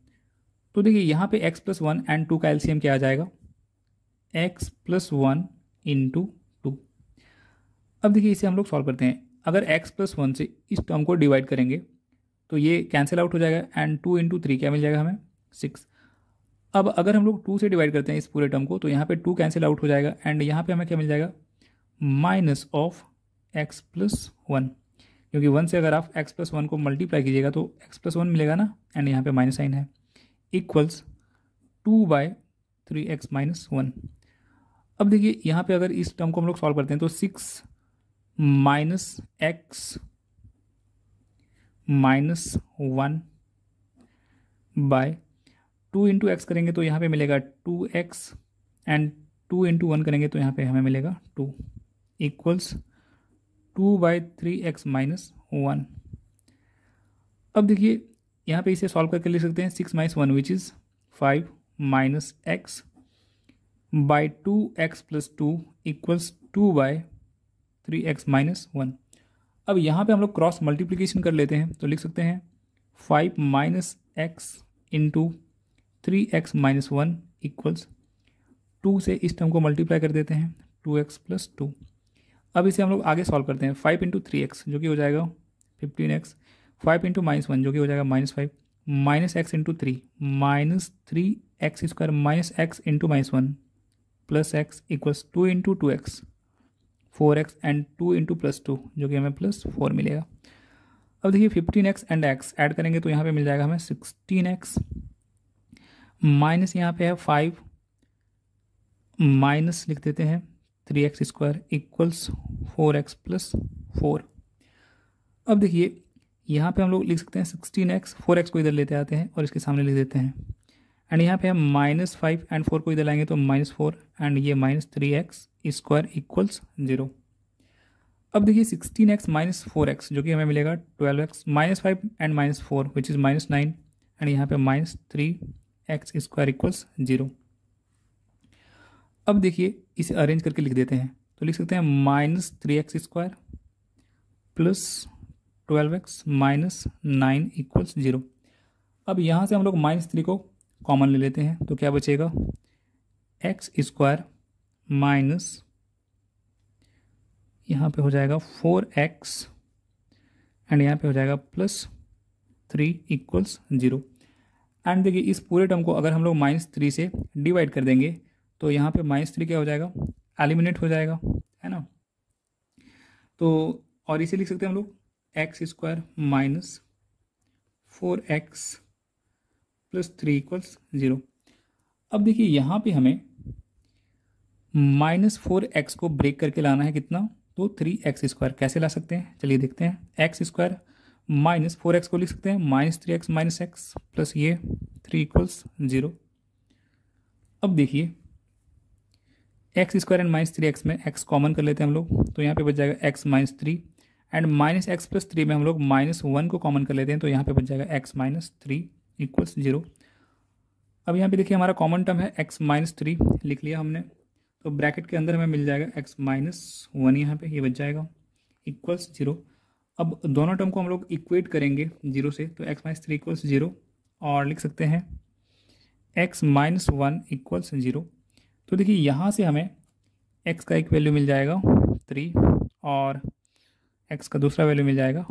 तो देखिए यहाँ पे x plus one and two का एलसीएम क्या आ जाएगा x plus one into two अब देखिए इसे हम लोग सॉल्व करते हैं अगर एक्स प्लस वन से इस टर्म को डिवाइड करेंगे तो ये कैंसिल आउट हो जाएगा एंड टू इंटू थ्री क्या मिल जाएगा हमें सिक्स अब अगर हम लोग टू से डिवाइड करते हैं इस पूरे टर्म को तो यहाँ पे टू कैंसिल आउट हो जाएगा एंड यहाँ पे हमें क्या मिल जाएगा minus of x plus one क्योंकि वन से अगर आप एक्स प्लस वन को मल्टीप्लाई कीजिएगा तो एक्स प्लस वन मिलेगा ना एंड यहाँ पे माइनस साइन है equals two by three x minus one अब देखिए यहाँ पे अगर इस टर्म को हम लोग सॉल्व करते हैं तो six minus x minus one by two into x करेंगे तो यहाँ पे मिलेगा two x and two into one करेंगे तो यहाँ पे हमें मिलेगा two equals two by three x minus one अब देखिए यहाँ पे इसे सॉल्व करके लिख सकते हैं six minus one which is five minus x by two x plus two equals two by three x minus one अब यहाँ पे हम लोग क्रॉस मल्टीप्लीकेशन कर लेते हैं तो लिख सकते हैं five minus x into three x minus one equals two से इस टर्म को मल्टीप्लाई कर देते हैं टू एक्स प्लस टू अब इसे हम लोग आगे सॉल्व करते हैं फाइव इंटू थ्री एक्स जो कि हो जाएगा fifteen x five into minus one जो कि हो जाएगा minus five minus x into three minus three x square minus x into minus one plus x equals two into two x four x and two into plus two जो कि हमें plus four मिलेगा अब देखिए fifteen x and x add करेंगे तो यहाँ पे मिल जाएगा हमें सिक्सटीन एक्स माइनस यहाँ पे है फाइव माइनस लिख देते हैं three x square equals four x plus four अब देखिए यहाँ पे हम लोग लिख सकते हैं सिक्सटीन एक्स फोर एक्स को इधर लेते आते हैं और इसके सामने लिख देते हैं एंड यहाँ पे हम माइनस फाइव एंड फोर को इधर लाएंगे तो माइनस फोर एंड ये minus three x square equals zero अब देखिए sixteen x minus four x जो कि हमें मिलेगा twelve x minus five and minus four which is minus nine and यहाँ पे minus three x square equals zero अब देखिए इसे अरेंज करके लिख देते हैं तो लिख सकते हैं minus three x square plus twelve x minus nine equals zero अब यहाँ से हम लोग माइनस थ्री को कॉमन ले लेते हैं तो क्या बचेगा एक्स स्क्वायर माइनस यहाँ पे हो जाएगा फोर एक्स एंड यहाँ पे हो जाएगा plus three equals zero and देखिए इस पूरे टर्म को अगर हम लोग माइनस थ्री से डिवाइड कर देंगे तो यहाँ पे माइनस थ्री क्या हो जाएगा एलिमिनेट हो जाएगा है ना तो और इसे लिख सकते हैं हम लोग x square minus four x plus three equals zero अब देखिए यहाँ पे हमें माइनस फोर एक्स को ब्रेक करके लाना है कितना तो थ्री एक्स स्क्वायर कैसे ला सकते हैं चलिए देखते हैं x square minus four x को लिख सकते हैं minus three x minus x plus ये थ्री इक्वल्स ज़ीरो अब देखिए x square and minus three x में एक्स कॉमन कर लेते हैं हम लोग तो यहाँ पे बच जाएगा x minus three and minus x plus three में हम लोग माइनस वन को कॉमन कर लेते हैं तो यहाँ पे बच जाएगा x minus three equals zero अब यहाँ पे देखिए हमारा कॉमन टर्म है एक्स माइनस थ्री लिख लिया हमने तो ब्रैकेट के अंदर हमें मिल जाएगा एक्स माइनस वन यहाँ पर ये बच जाएगा इक्वल्स जीरो अब दोनों टर्म को हम लोग इक्वेट करेंगे जीरो से तो x minus three equals zero और लिख सकते हैं x minus one equals zero तो देखिए यहाँ से हमें एक्स का एक वैल्यू मिल जाएगा थ्री और एक्स का दूसरा वैल्यू मिल जाएगा